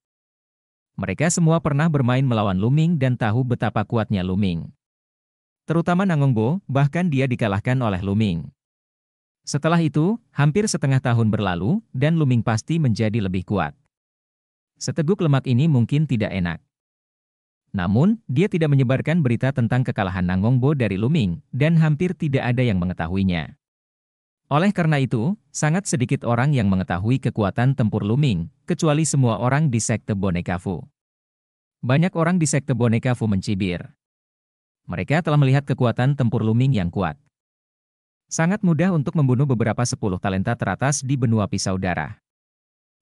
Mereka semua pernah bermain melawan Luming dan tahu betapa kuatnya Luming. Terutama Nangongbo, bahkan dia dikalahkan oleh Luming. Setelah itu, hampir setengah tahun berlalu, dan Luming pasti menjadi lebih kuat. Seteguk lemak ini mungkin tidak enak. Namun, dia tidak menyebarkan berita tentang kekalahan Nangongbo dari Luming, dan hampir tidak ada yang mengetahuinya. Oleh karena itu, sangat sedikit orang yang mengetahui kekuatan tempur Luming, kecuali semua orang di sekte Bonekafu. Banyak orang di sekte Bonekafu mencibir. Mereka telah melihat kekuatan tempur Luming yang kuat. Sangat mudah untuk membunuh beberapa sepuluh talenta teratas di benua pisau darah.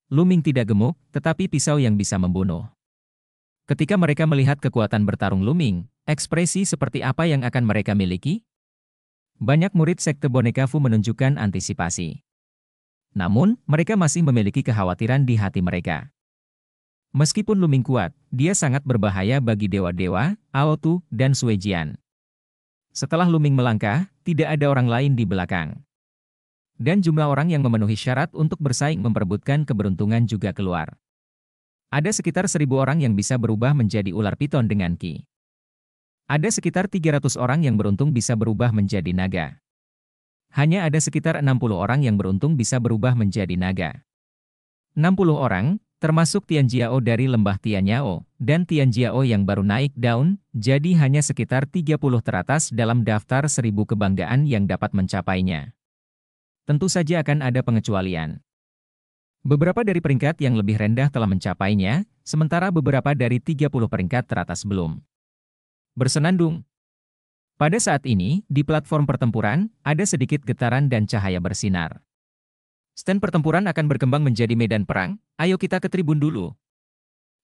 Luming tidak gemuk, tetapi pisau yang bisa membunuh. Ketika mereka melihat kekuatan bertarung Luming, ekspresi seperti apa yang akan mereka miliki? Banyak murid sekte boneka Fu menunjukkan antisipasi. Namun, mereka masih memiliki kekhawatiran di hati mereka. Meskipun Luming kuat, dia sangat berbahaya bagi dewa-dewa, Aotu, dan Suejian. Setelah Luming melangkah, tidak ada orang lain di belakang. Dan jumlah orang yang memenuhi syarat untuk bersaing memperebutkan keberuntungan juga keluar. Ada sekitar seribu orang yang bisa berubah menjadi ular piton dengan Ki. Ada sekitar 300 orang yang beruntung bisa berubah menjadi naga. Hanya ada sekitar 60 orang yang beruntung bisa berubah menjadi naga. 60 orang, termasuk Tianjiao dari lembah Tianyao, dan Tianjiao yang baru naik daun, jadi hanya sekitar 30 teratas dalam daftar seribu kebanggaan yang dapat mencapainya. Tentu saja akan ada pengecualian. Beberapa dari peringkat yang lebih rendah telah mencapainya, sementara beberapa dari 30 peringkat teratas belum. Bersenandung Pada saat ini, di platform pertempuran, ada sedikit getaran dan cahaya bersinar. Stand pertempuran akan berkembang menjadi medan perang, ayo kita ke tribun dulu.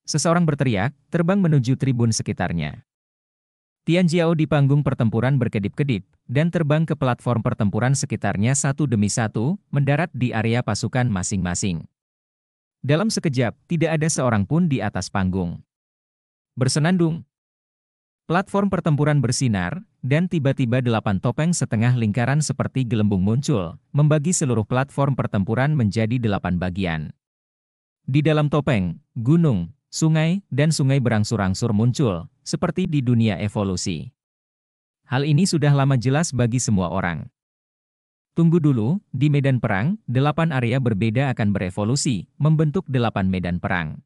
Seseorang berteriak, terbang menuju tribun sekitarnya. Tian Jiao di panggung pertempuran berkedip-kedip, dan terbang ke platform pertempuran sekitarnya satu demi satu, mendarat di area pasukan masing-masing. Dalam sekejap, tidak ada seorang pun di atas panggung. Bersenandung. Platform pertempuran bersinar, dan tiba-tiba delapan topeng setengah lingkaran seperti gelembung muncul, membagi seluruh platform pertempuran menjadi delapan bagian. Di dalam topeng, gunung, sungai, dan sungai berangsur-angsur muncul, seperti di dunia evolusi. Hal ini sudah lama jelas bagi semua orang. Tunggu dulu, di medan perang, delapan area berbeda akan berevolusi, membentuk delapan medan perang.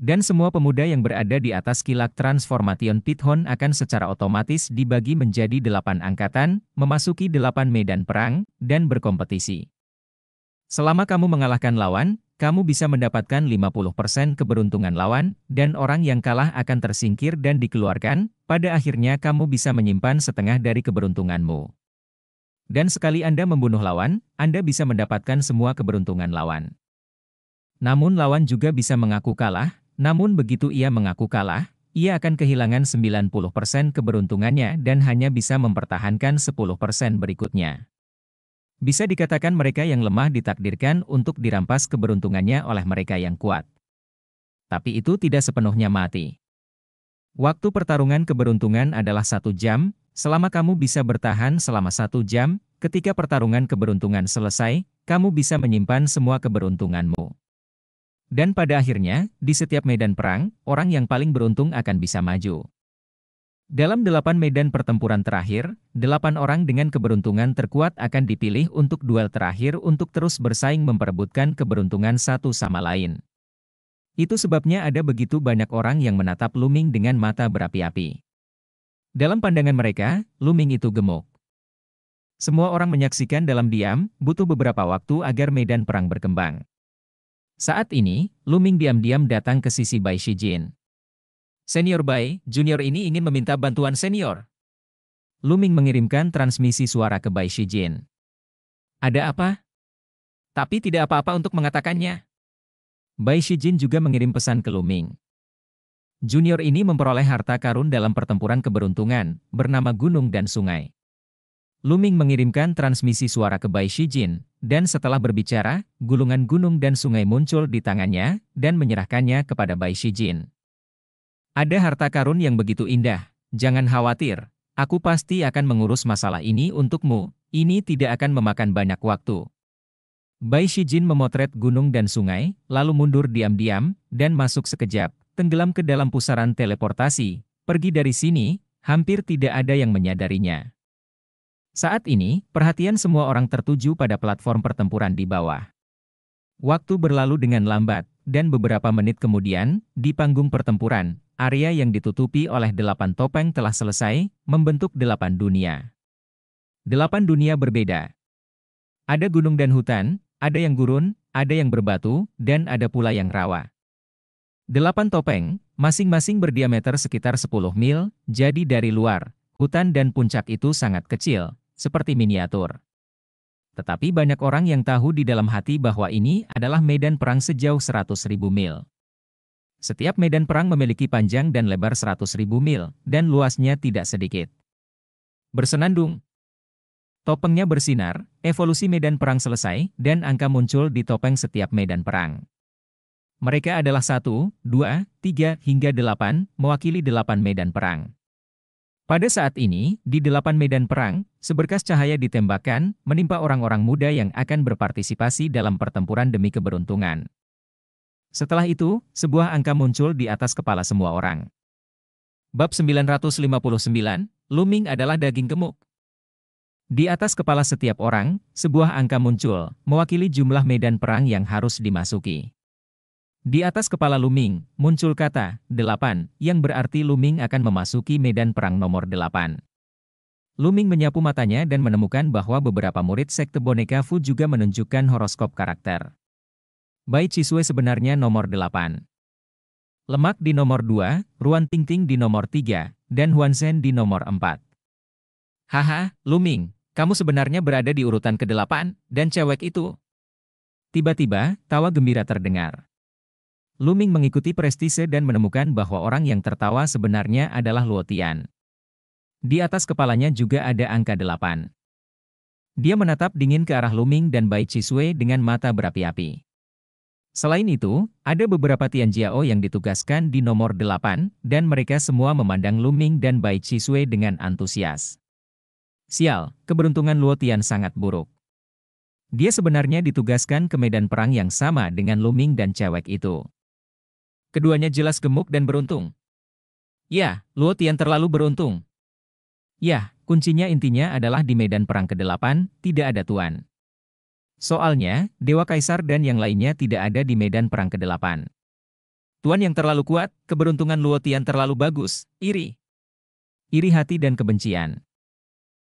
Dan semua pemuda yang berada di atas kilat transformation Pithon akan secara otomatis dibagi menjadi delapan angkatan, memasuki delapan medan perang, dan berkompetisi. Selama kamu mengalahkan lawan, kamu bisa mendapatkan 50% keberuntungan lawan, dan orang yang kalah akan tersingkir dan dikeluarkan, pada akhirnya kamu bisa menyimpan setengah dari keberuntunganmu. Dan sekali Anda membunuh lawan, Anda bisa mendapatkan semua keberuntungan lawan. Namun lawan juga bisa mengaku kalah, namun begitu ia mengaku kalah, ia akan kehilangan 90% keberuntungannya dan hanya bisa mempertahankan 10% berikutnya. Bisa dikatakan mereka yang lemah ditakdirkan untuk dirampas keberuntungannya oleh mereka yang kuat. Tapi itu tidak sepenuhnya mati. Waktu pertarungan keberuntungan adalah satu jam, selama kamu bisa bertahan selama satu jam, ketika pertarungan keberuntungan selesai, kamu bisa menyimpan semua keberuntunganmu. Dan pada akhirnya, di setiap medan perang, orang yang paling beruntung akan bisa maju. Dalam delapan medan pertempuran terakhir, delapan orang dengan keberuntungan terkuat akan dipilih untuk duel terakhir untuk terus bersaing memperebutkan keberuntungan satu sama lain. Itu sebabnya ada begitu banyak orang yang menatap Luming dengan mata berapi-api. Dalam pandangan mereka, Luming itu gemuk. Semua orang menyaksikan dalam diam, butuh beberapa waktu agar medan perang berkembang. Saat ini, Lu Ming diam-diam datang ke sisi Bai Shijin. Senior Bai, junior ini ingin meminta bantuan senior. Lu Ming mengirimkan transmisi suara ke Bai Shijin. Ada apa? Tapi tidak apa-apa untuk mengatakannya. Bai Shijin juga mengirim pesan ke Lu Ming. Junior ini memperoleh harta karun dalam pertempuran keberuntungan, bernama Gunung dan Sungai. Luming mengirimkan transmisi suara ke Bai Shijin, dan setelah berbicara, gulungan gunung dan sungai muncul di tangannya dan menyerahkannya kepada Bai Shijin. Ada harta karun yang begitu indah, jangan khawatir, aku pasti akan mengurus masalah ini untukmu, ini tidak akan memakan banyak waktu. Bai Shijin memotret gunung dan sungai, lalu mundur diam-diam, dan masuk sekejap, tenggelam ke dalam pusaran teleportasi, pergi dari sini, hampir tidak ada yang menyadarinya. Saat ini, perhatian semua orang tertuju pada platform pertempuran di bawah. Waktu berlalu dengan lambat, dan beberapa menit kemudian, di panggung pertempuran, area yang ditutupi oleh delapan topeng telah selesai, membentuk delapan dunia. Delapan dunia berbeda. Ada gunung dan hutan, ada yang gurun, ada yang berbatu, dan ada pula yang rawa. Delapan topeng, masing-masing berdiameter sekitar 10 mil, jadi dari luar, hutan dan puncak itu sangat kecil, seperti miniatur. Tetapi banyak orang yang tahu di dalam hati bahwa ini adalah medan perang sejauh 100.000 mil. Setiap medan perang memiliki panjang dan lebar 100.000 mil, dan luasnya tidak sedikit. Bersenandung. Topengnya bersinar, evolusi medan perang selesai, dan angka muncul di topeng setiap medan perang. Mereka adalah 1, 2, 3, hingga 8, mewakili 8 medan perang. Pada saat ini, di delapan medan perang, seberkas cahaya ditembakkan, menimpa orang-orang muda yang akan berpartisipasi dalam pertempuran demi keberuntungan. Setelah itu, sebuah angka muncul di atas kepala semua orang. Bab 959, Luming adalah daging gemuk. Di atas kepala setiap orang, sebuah angka muncul, mewakili jumlah medan perang yang harus dimasuki. Di atas kepala Luming, muncul kata, delapan, yang berarti Luming akan memasuki medan perang nomor delapan. Luming menyapu matanya dan menemukan bahwa beberapa murid sekte boneka Fu juga menunjukkan horoskop karakter. Bai Chisue sebenarnya nomor delapan. Lemak di nomor dua, Ruan Tingting di nomor tiga, dan Huan Zhen di nomor empat. Haha, Luming, kamu sebenarnya berada di urutan ke-8, dan cewek itu. Tiba-tiba, tawa gembira terdengar. Luming mengikuti prestise dan menemukan bahwa orang yang tertawa sebenarnya adalah Luotian. Di atas kepalanya juga ada angka delapan. Dia menatap dingin ke arah Luming dan Bai Chisue dengan mata berapi-api. Selain itu, ada beberapa Tian Tianjiao yang ditugaskan di nomor delapan dan mereka semua memandang Luming dan Bai Chisue dengan antusias. Sial, keberuntungan Luotian sangat buruk. Dia sebenarnya ditugaskan ke medan perang yang sama dengan Luming dan cewek itu. Keduanya jelas gemuk dan beruntung. Ya, Luo Tian terlalu beruntung. Ya, kuncinya intinya adalah di medan perang ke-8, tidak ada tuan. Soalnya, Dewa Kaisar dan yang lainnya tidak ada di medan perang ke-8. Tuan yang terlalu kuat, keberuntungan Luo Tian terlalu bagus, iri. Iri hati dan kebencian.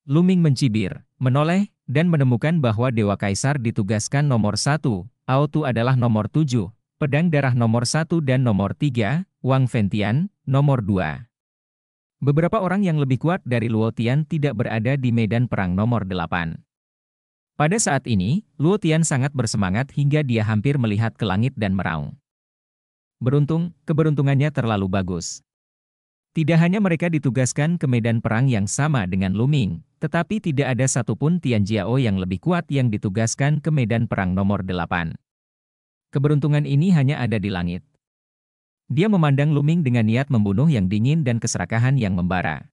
Luming mencibir, menoleh, dan menemukan bahwa Dewa Kaisar ditugaskan nomor satu, Tu adalah nomor tujuh, Pedang Darah nomor 1 dan nomor 3, Wang Fentian, nomor 2. Beberapa orang yang lebih kuat dari Luo Tian tidak berada di medan perang nomor 8. Pada saat ini, Luo Tian sangat bersemangat hingga dia hampir melihat ke langit dan meraung. Beruntung, keberuntungannya terlalu bagus. Tidak hanya mereka ditugaskan ke medan perang yang sama dengan Luming, tetapi tidak ada satupun Tian Jiao yang lebih kuat yang ditugaskan ke medan perang nomor 8. Keberuntungan ini hanya ada di langit. Dia memandang Luming dengan niat membunuh yang dingin dan keserakahan yang membara.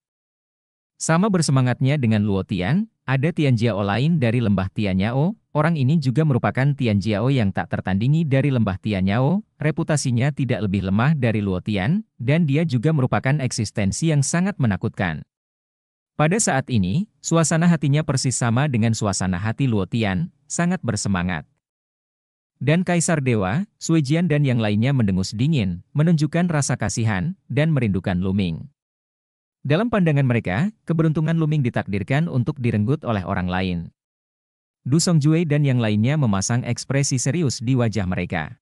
Sama bersemangatnya dengan Luo Tian, ada Tian Jiao lain dari lembah Tianyao, orang ini juga merupakan Tian Jiao yang tak tertandingi dari lembah Tianyao, reputasinya tidak lebih lemah dari Luo Tian, dan dia juga merupakan eksistensi yang sangat menakutkan. Pada saat ini, suasana hatinya persis sama dengan suasana hati Luo Tian, sangat bersemangat. Dan Kaisar Dewa, Suijian dan yang lainnya mendengus dingin, menunjukkan rasa kasihan, dan merindukan Luming. Dalam pandangan mereka, keberuntungan Luming ditakdirkan untuk direnggut oleh orang lain. Du Songjue dan yang lainnya memasang ekspresi serius di wajah mereka.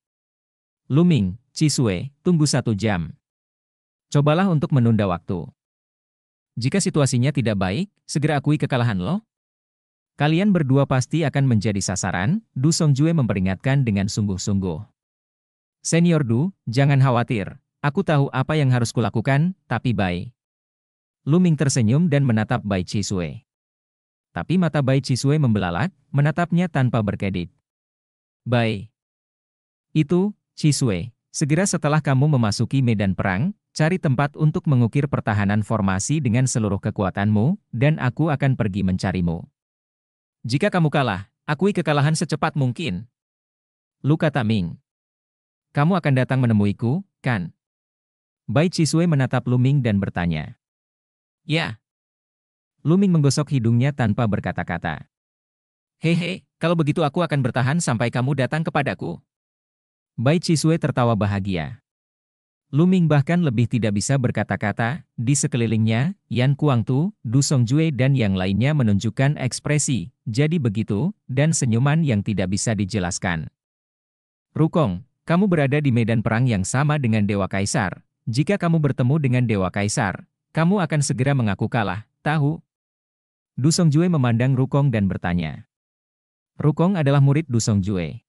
Luming, Cisue, tunggu satu jam. Cobalah untuk menunda waktu. Jika situasinya tidak baik, segera akui kekalahan lo, Kalian berdua pasti akan menjadi sasaran, Du Songjue memperingatkan dengan sungguh-sungguh. Senior Du, jangan khawatir. Aku tahu apa yang harus kulakukan, tapi Bai. Luming tersenyum dan menatap Bai Chisue. Tapi mata Bai Chisue membelalak, menatapnya tanpa berkedip. Bai. Itu, Chisue. Segera setelah kamu memasuki medan perang, cari tempat untuk mengukir pertahanan formasi dengan seluruh kekuatanmu, dan aku akan pergi mencarimu. Jika kamu kalah, akui kekalahan secepat mungkin. Lu kata Ming. Kamu akan datang menemuiku, kan? Bai Chisue menatap Lu Ming dan bertanya. Ya. Lu Ming menggosok hidungnya tanpa berkata-kata. Hehe, kalau begitu aku akan bertahan sampai kamu datang kepadaku. Bai Chisue tertawa bahagia. Luming bahkan lebih tidak bisa berkata-kata, di sekelilingnya, Yan Kuangtu, Du Jue, dan yang lainnya menunjukkan ekspresi, jadi begitu, dan senyuman yang tidak bisa dijelaskan. Rukong, kamu berada di medan perang yang sama dengan Dewa Kaisar. Jika kamu bertemu dengan Dewa Kaisar, kamu akan segera mengaku kalah, tahu? Du Jue memandang Rukong dan bertanya. Rukong adalah murid Du Jue.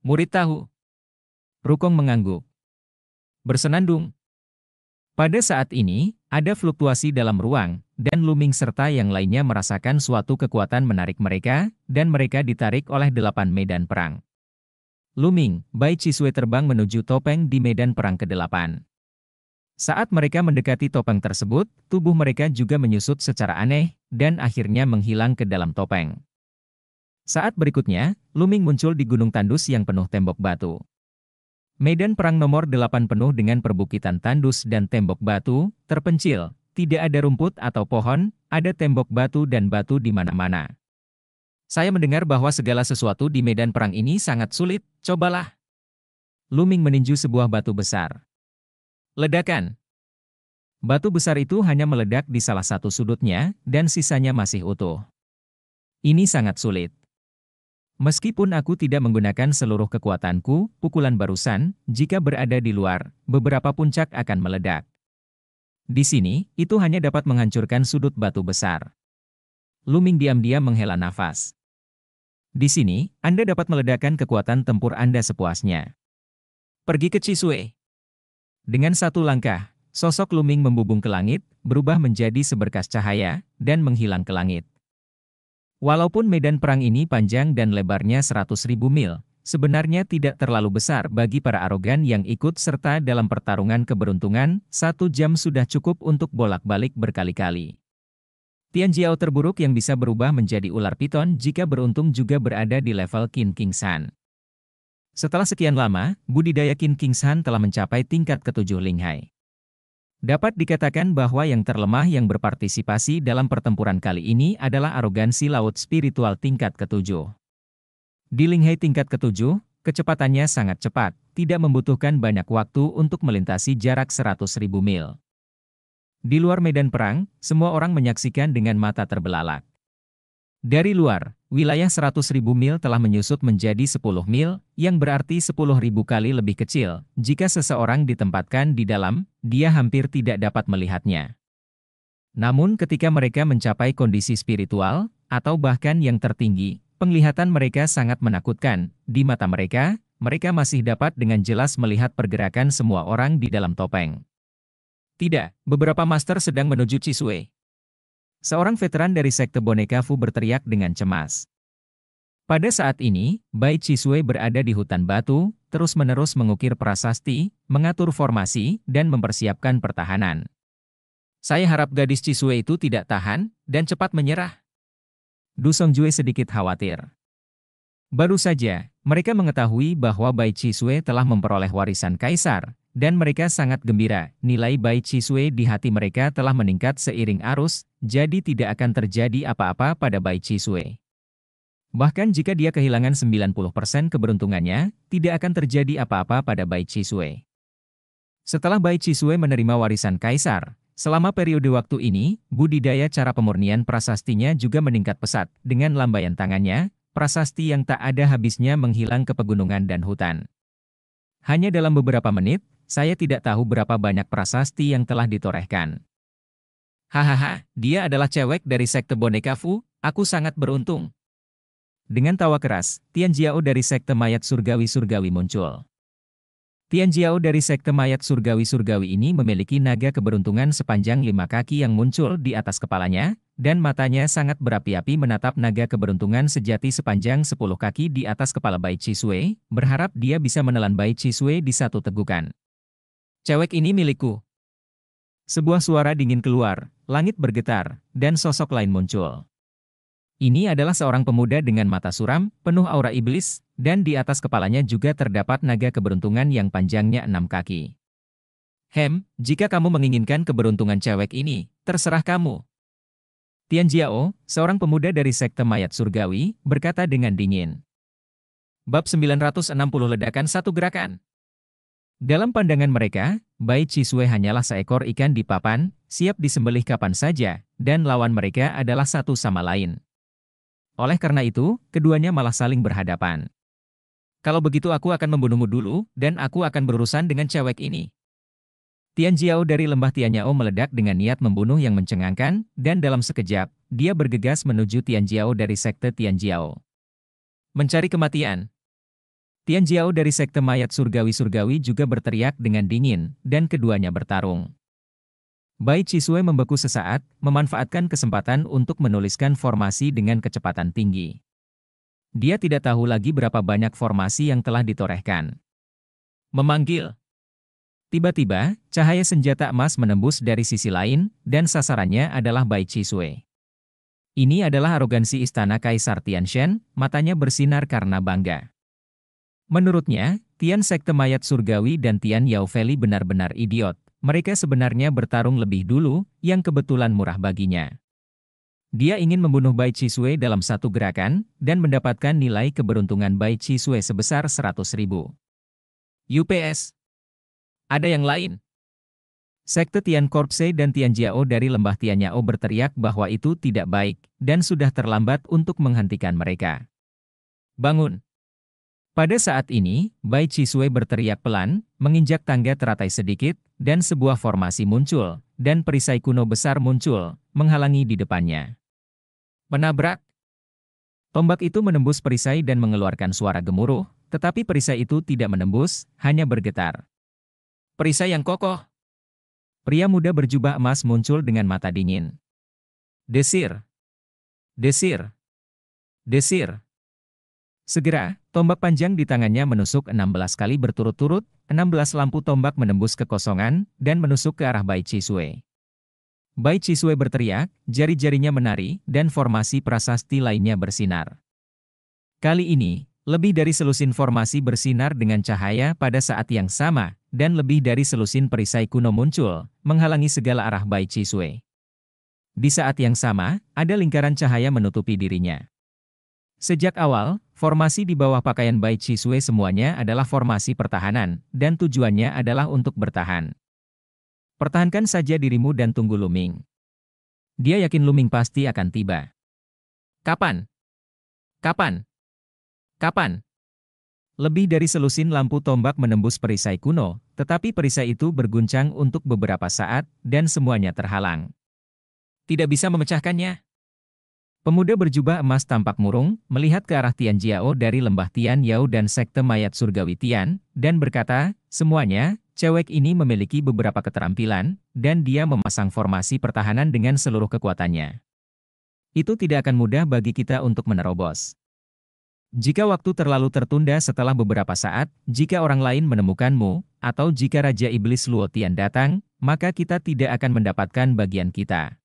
Murid tahu? Rukong mengangguk bersenandung. Pada saat ini, ada fluktuasi dalam ruang, dan Luming serta yang lainnya merasakan suatu kekuatan menarik mereka, dan mereka ditarik oleh delapan medan perang. Luming, Bai Chisue terbang menuju topeng di medan perang ke-8. Saat mereka mendekati topeng tersebut, tubuh mereka juga menyusut secara aneh, dan akhirnya menghilang ke dalam topeng. Saat berikutnya, Luming muncul di Gunung Tandus yang penuh tembok batu. Medan perang nomor 8 penuh dengan perbukitan tandus dan tembok batu, terpencil, tidak ada rumput atau pohon, ada tembok batu dan batu di mana-mana. Saya mendengar bahwa segala sesuatu di medan perang ini sangat sulit, cobalah. Luming meninju sebuah batu besar. Ledakan. Batu besar itu hanya meledak di salah satu sudutnya, dan sisanya masih utuh. Ini sangat sulit. Meskipun aku tidak menggunakan seluruh kekuatanku, pukulan barusan, jika berada di luar, beberapa puncak akan meledak. Di sini, itu hanya dapat menghancurkan sudut batu besar. Luming diam-diam menghela nafas. Di sini, Anda dapat meledakkan kekuatan tempur Anda sepuasnya. Pergi ke Chisue. Dengan satu langkah, sosok Luming membubung ke langit, berubah menjadi seberkas cahaya, dan menghilang ke langit. Walaupun medan perang ini panjang dan lebarnya 100.000 mil, sebenarnya tidak terlalu besar bagi para arogan yang ikut serta dalam pertarungan keberuntungan, satu jam sudah cukup untuk bolak-balik berkali-kali. Tianjiao terburuk yang bisa berubah menjadi ular piton jika beruntung juga berada di level Qin King San. Setelah sekian lama, budidaya Qin King San telah mencapai tingkat ketujuh Linghai. Dapat dikatakan bahwa yang terlemah yang berpartisipasi dalam pertempuran kali ini adalah arogansi laut spiritual tingkat ketujuh. Di Linghai tingkat ketujuh, kecepatannya sangat cepat, tidak membutuhkan banyak waktu untuk melintasi jarak 100.000 mil. Di luar medan perang, semua orang menyaksikan dengan mata terbelalak. Dari luar, wilayah 100.000 mil telah menyusut menjadi 10 mil, yang berarti 10.000 kali lebih kecil. Jika seseorang ditempatkan di dalam, dia hampir tidak dapat melihatnya. Namun ketika mereka mencapai kondisi spiritual, atau bahkan yang tertinggi, penglihatan mereka sangat menakutkan. Di mata mereka, mereka masih dapat dengan jelas melihat pergerakan semua orang di dalam topeng. Tidak, beberapa master sedang menuju Cisue. Seorang veteran dari sekte boneka Fu berteriak dengan cemas. Pada saat ini, Bai Chisue berada di hutan batu, terus-menerus mengukir prasasti, mengatur formasi, dan mempersiapkan pertahanan. Saya harap gadis Chisue itu tidak tahan dan cepat menyerah. Du Songjue sedikit khawatir. Baru saja, mereka mengetahui bahwa Bai Chisue telah memperoleh warisan kaisar, dan mereka sangat gembira, nilai Bai Chisue di hati mereka telah meningkat seiring arus, jadi tidak akan terjadi apa-apa pada Bai Chisue. Bahkan jika dia kehilangan 90% keberuntungannya, tidak akan terjadi apa-apa pada Bai Chisue. Setelah Bai Chisue menerima warisan kaisar, selama periode waktu ini, budidaya cara pemurnian prasastinya juga meningkat pesat, dengan lambaian tangannya, prasasti yang tak ada habisnya menghilang ke pegunungan dan hutan. Hanya dalam beberapa menit, saya tidak tahu berapa banyak prasasti yang telah ditorehkan. Hahaha, dia adalah cewek dari sekte boneka Fu, aku sangat beruntung. Dengan tawa keras, Tian Jiao dari sekte mayat surgawi-surgawi muncul. Tian Jiao dari sekte mayat surgawi-surgawi ini memiliki naga keberuntungan sepanjang lima kaki yang muncul di atas kepalanya, dan matanya sangat berapi-api menatap naga keberuntungan sejati sepanjang sepuluh kaki di atas kepala Bai Chisue, berharap dia bisa menelan Bai Chisue di satu tegukan. Cewek ini milikku. Sebuah suara dingin keluar, langit bergetar, dan sosok lain muncul. Ini adalah seorang pemuda dengan mata suram, penuh aura iblis, dan di atas kepalanya juga terdapat naga keberuntungan yang panjangnya enam kaki. Hem, jika kamu menginginkan keberuntungan cewek ini, terserah kamu. Tian Jiao, seorang pemuda dari Sekte Mayat Surgawi, berkata dengan dingin. Bab 960 Ledakan Satu Gerakan dalam pandangan mereka, Bai Chisue hanyalah seekor ikan di papan, siap disembelih kapan saja, dan lawan mereka adalah satu sama lain. Oleh karena itu, keduanya malah saling berhadapan. Kalau begitu aku akan membunuhmu dulu, dan aku akan berurusan dengan cewek ini. Tian Jiao dari lembah Tianyao meledak dengan niat membunuh yang mencengangkan, dan dalam sekejap, dia bergegas menuju Tian Jiao dari sekte Tian Jiao. Mencari kematian, Tian Jiao dari Sekte Mayat Surgawi-Surgawi juga berteriak dengan dingin, dan keduanya bertarung. Bai Chisue membeku sesaat, memanfaatkan kesempatan untuk menuliskan formasi dengan kecepatan tinggi. Dia tidak tahu lagi berapa banyak formasi yang telah ditorehkan. Memanggil. Tiba-tiba, cahaya senjata emas menembus dari sisi lain, dan sasarannya adalah Bai Chisue. Ini adalah arogansi istana Kaisar Tianshen, matanya bersinar karena bangga. Menurutnya, Tian Sekte Mayat Surgawi dan Tian Yao Feli benar-benar idiot. Mereka sebenarnya bertarung lebih dulu, yang kebetulan murah baginya. Dia ingin membunuh Bai Chisue dalam satu gerakan, dan mendapatkan nilai keberuntungan Bai Chisue sebesar 100 ribu. UPS Ada yang lain? Sekte Tian Korpse dan Tian Jiao dari lembah Tian Yao berteriak bahwa itu tidak baik, dan sudah terlambat untuk menghentikan mereka. Bangun! Pada saat ini, Bai Chisue berteriak pelan, menginjak tangga teratai sedikit, dan sebuah formasi muncul, dan perisai kuno besar muncul, menghalangi di depannya. Menabrak. Tombak itu menembus perisai dan mengeluarkan suara gemuruh, tetapi perisai itu tidak menembus, hanya bergetar. Perisai yang kokoh. Pria muda berjubah emas muncul dengan mata dingin. Desir. Desir. Desir. Segera, tombak panjang di tangannya menusuk 16 kali berturut-turut, 16 lampu tombak menembus kekosongan, dan menusuk ke arah Bai Chisue. Bai Chisue berteriak, jari-jarinya menari, dan formasi prasasti lainnya bersinar. Kali ini, lebih dari selusin formasi bersinar dengan cahaya pada saat yang sama, dan lebih dari selusin perisai kuno muncul, menghalangi segala arah Bai Chisue. Di saat yang sama, ada lingkaran cahaya menutupi dirinya. Sejak awal, formasi di bawah pakaian Bai Chisue semuanya adalah formasi pertahanan, dan tujuannya adalah untuk bertahan. Pertahankan saja dirimu dan tunggu Luming. Dia yakin Luming pasti akan tiba. Kapan? Kapan? Kapan? Lebih dari selusin lampu tombak menembus perisai kuno, tetapi perisai itu berguncang untuk beberapa saat, dan semuanya terhalang. Tidak bisa memecahkannya. Pemuda berjubah emas tampak murung, melihat ke arah Tian Jiao dari lembah Tian Yao dan sekte mayat surgawi Tian, dan berkata, semuanya, cewek ini memiliki beberapa keterampilan, dan dia memasang formasi pertahanan dengan seluruh kekuatannya. Itu tidak akan mudah bagi kita untuk menerobos. Jika waktu terlalu tertunda setelah beberapa saat, jika orang lain menemukanmu, atau jika Raja Iblis Luotian datang, maka kita tidak akan mendapatkan bagian kita.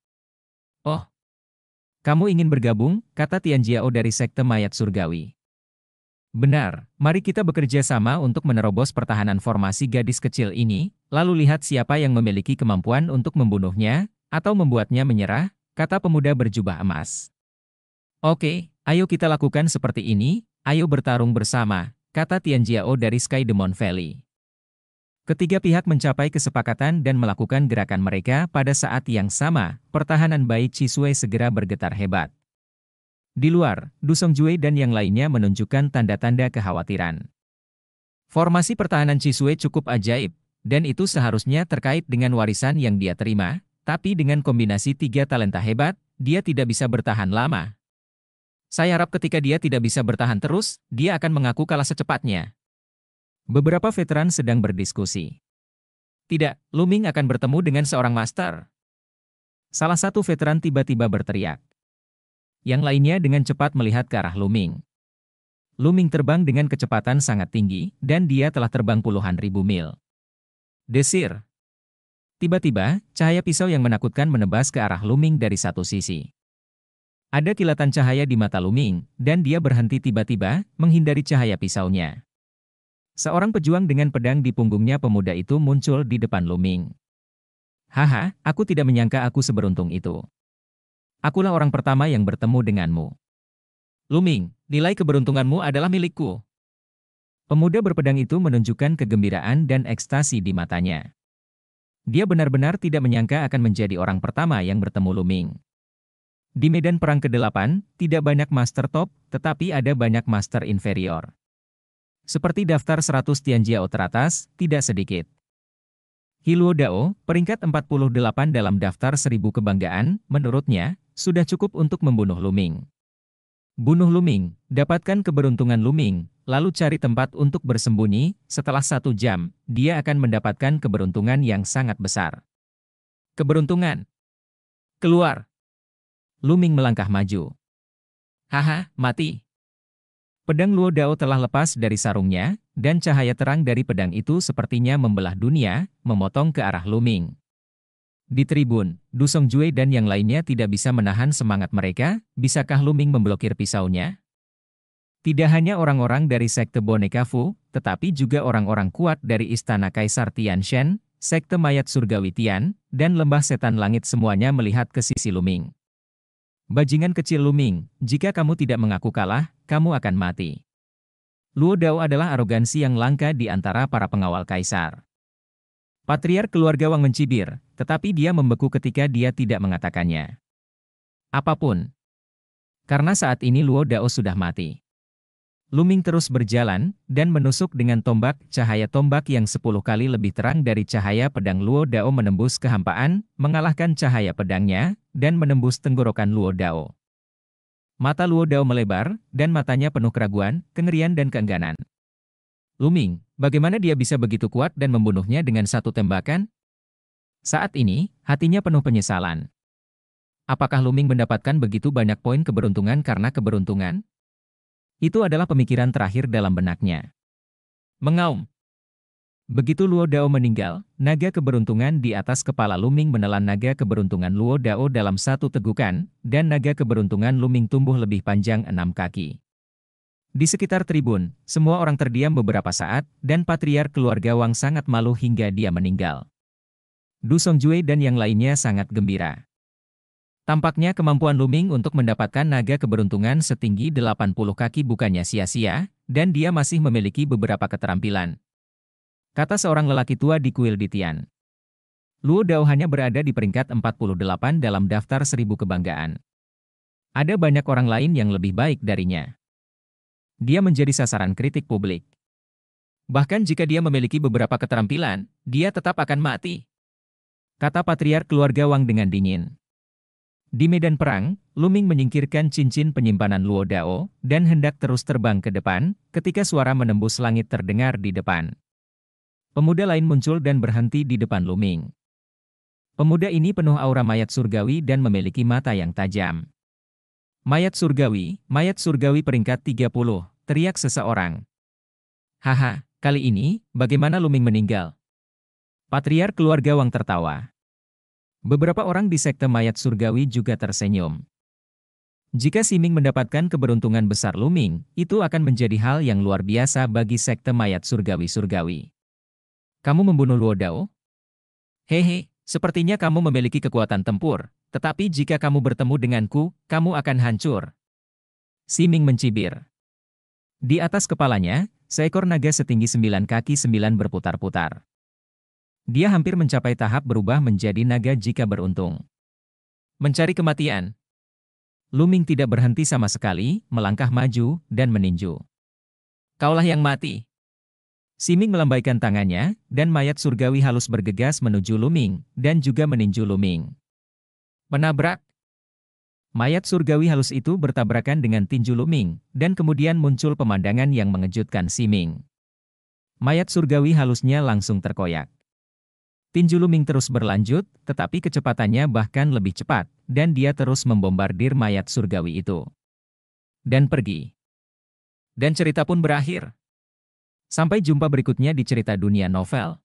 Kamu ingin bergabung, kata Tian Jiao dari Sekte Mayat Surgawi. Benar, mari kita bekerja sama untuk menerobos pertahanan formasi gadis kecil ini, lalu lihat siapa yang memiliki kemampuan untuk membunuhnya, atau membuatnya menyerah, kata pemuda berjubah emas. Oke, ayo kita lakukan seperti ini, ayo bertarung bersama, kata Tian Jiao dari Sky Demon Valley. Ketiga pihak mencapai kesepakatan dan melakukan gerakan mereka pada saat yang sama, pertahanan Bai Chisue segera bergetar hebat. Di luar, Dusong Jue dan yang lainnya menunjukkan tanda-tanda kekhawatiran. Formasi pertahanan Chisue cukup ajaib, dan itu seharusnya terkait dengan warisan yang dia terima, tapi dengan kombinasi tiga talenta hebat, dia tidak bisa bertahan lama. Saya harap ketika dia tidak bisa bertahan terus, dia akan mengaku kalah secepatnya. Beberapa veteran sedang berdiskusi. Tidak, Luming akan bertemu dengan seorang master. Salah satu veteran tiba-tiba berteriak. Yang lainnya dengan cepat melihat ke arah Luming. Luming terbang dengan kecepatan sangat tinggi, dan dia telah terbang puluhan ribu mil. Desir. Tiba-tiba, cahaya pisau yang menakutkan menebas ke arah Luming dari satu sisi. Ada kilatan cahaya di mata Luming, dan dia berhenti tiba-tiba, menghindari cahaya pisaunya. Seorang pejuang dengan pedang di punggungnya pemuda itu muncul di depan Luming. Haha, aku tidak menyangka aku seberuntung itu. Akulah orang pertama yang bertemu denganmu. Luming, nilai keberuntunganmu adalah milikku. Pemuda berpedang itu menunjukkan kegembiraan dan ekstasi di matanya. Dia benar-benar tidak menyangka akan menjadi orang pertama yang bertemu Luming. Di medan perang ke-8, tidak banyak master top, tetapi ada banyak master inferior. Seperti daftar 100 Tianjiao teratas, tidak sedikit. Hiluo Dao, peringkat 48 dalam daftar 1000 kebanggaan, menurutnya, sudah cukup untuk membunuh Luming. Bunuh Luming, dapatkan keberuntungan Luming, lalu cari tempat untuk bersembunyi, setelah satu jam, dia akan mendapatkan keberuntungan yang sangat besar. Keberuntungan. Keluar. Luming melangkah maju. Haha, mati. Pedang Luo Dao telah lepas dari sarungnya, dan cahaya terang dari pedang itu sepertinya membelah dunia, memotong ke arah Luming. Di tribun, Dusong Jue dan yang lainnya tidak bisa menahan semangat mereka, bisakah Luming memblokir pisaunya? Tidak hanya orang-orang dari sekte boneka Fu, tetapi juga orang-orang kuat dari istana Kaisar Tianshan, sekte mayat surgawi Tian, dan lembah setan langit semuanya melihat ke sisi Luming. Bajingan kecil Luming, jika kamu tidak mengaku kalah, kamu akan mati. Luo Dao adalah arogansi yang langka di antara para pengawal kaisar. Patriark keluarga Wang mencibir, tetapi dia membeku ketika dia tidak mengatakannya. Apapun. Karena saat ini Luo Dao sudah mati. Luming terus berjalan, dan menusuk dengan tombak, cahaya tombak yang sepuluh kali lebih terang dari cahaya pedang Luo Dao menembus kehampaan, mengalahkan cahaya pedangnya, dan menembus tenggorokan Luo Dao. Mata Luo Dao melebar, dan matanya penuh keraguan, kengerian dan keengganan. Luming, bagaimana dia bisa begitu kuat dan membunuhnya dengan satu tembakan? Saat ini, hatinya penuh penyesalan. Apakah Luming mendapatkan begitu banyak poin keberuntungan karena keberuntungan? Itu adalah pemikiran terakhir dalam benaknya. Mengaum. Begitu Luo Dao meninggal, naga keberuntungan di atas kepala Luming menelan naga keberuntungan Luo Dao dalam satu tegukan, dan naga keberuntungan Luming tumbuh lebih panjang enam kaki. Di sekitar tribun, semua orang terdiam beberapa saat, dan patriar keluarga Wang sangat malu hingga dia meninggal. Du Jue dan yang lainnya sangat gembira. Tampaknya kemampuan Luming untuk mendapatkan naga keberuntungan setinggi 80 kaki bukannya sia-sia, dan dia masih memiliki beberapa keterampilan. Kata seorang lelaki tua di kuil Ditian. Luo Dao hanya berada di peringkat 48 dalam daftar seribu kebanggaan. Ada banyak orang lain yang lebih baik darinya. Dia menjadi sasaran kritik publik. Bahkan jika dia memiliki beberapa keterampilan, dia tetap akan mati. Kata patriar keluarga Wang dengan dingin. Di medan perang, Luming menyingkirkan cincin penyimpanan Luo Dao, dan hendak terus terbang ke depan, ketika suara menembus langit terdengar di depan. Pemuda lain muncul dan berhenti di depan Luming. Pemuda ini penuh aura mayat surgawi dan memiliki mata yang tajam. Mayat surgawi, mayat surgawi peringkat 30, teriak seseorang. Haha, kali ini, bagaimana Luming meninggal? Patriar keluarga Wang tertawa. Beberapa orang di sekte mayat surgawi juga tersenyum. Jika Siming mendapatkan keberuntungan besar Luming, itu akan menjadi hal yang luar biasa bagi sekte mayat surgawi-surgawi. Kamu membunuh Dao? Hehe, sepertinya kamu memiliki kekuatan tempur, tetapi jika kamu bertemu denganku, kamu akan hancur. Siming mencibir. Di atas kepalanya, seekor naga setinggi sembilan kaki sembilan berputar-putar. Dia hampir mencapai tahap berubah menjadi naga jika beruntung. Mencari kematian. Luming tidak berhenti sama sekali, melangkah maju, dan meninju. Kaulah yang mati. Siming melambaikan tangannya, dan mayat surgawi halus bergegas menuju Luming, dan juga meninju Luming. Menabrak. Mayat surgawi halus itu bertabrakan dengan tinju Luming, dan kemudian muncul pemandangan yang mengejutkan Siming. Mayat surgawi halusnya langsung terkoyak. Tinju Luming terus berlanjut, tetapi kecepatannya bahkan lebih cepat, dan dia terus membombardir mayat surgawi itu. Dan pergi. Dan cerita pun berakhir. Sampai jumpa berikutnya di cerita dunia novel.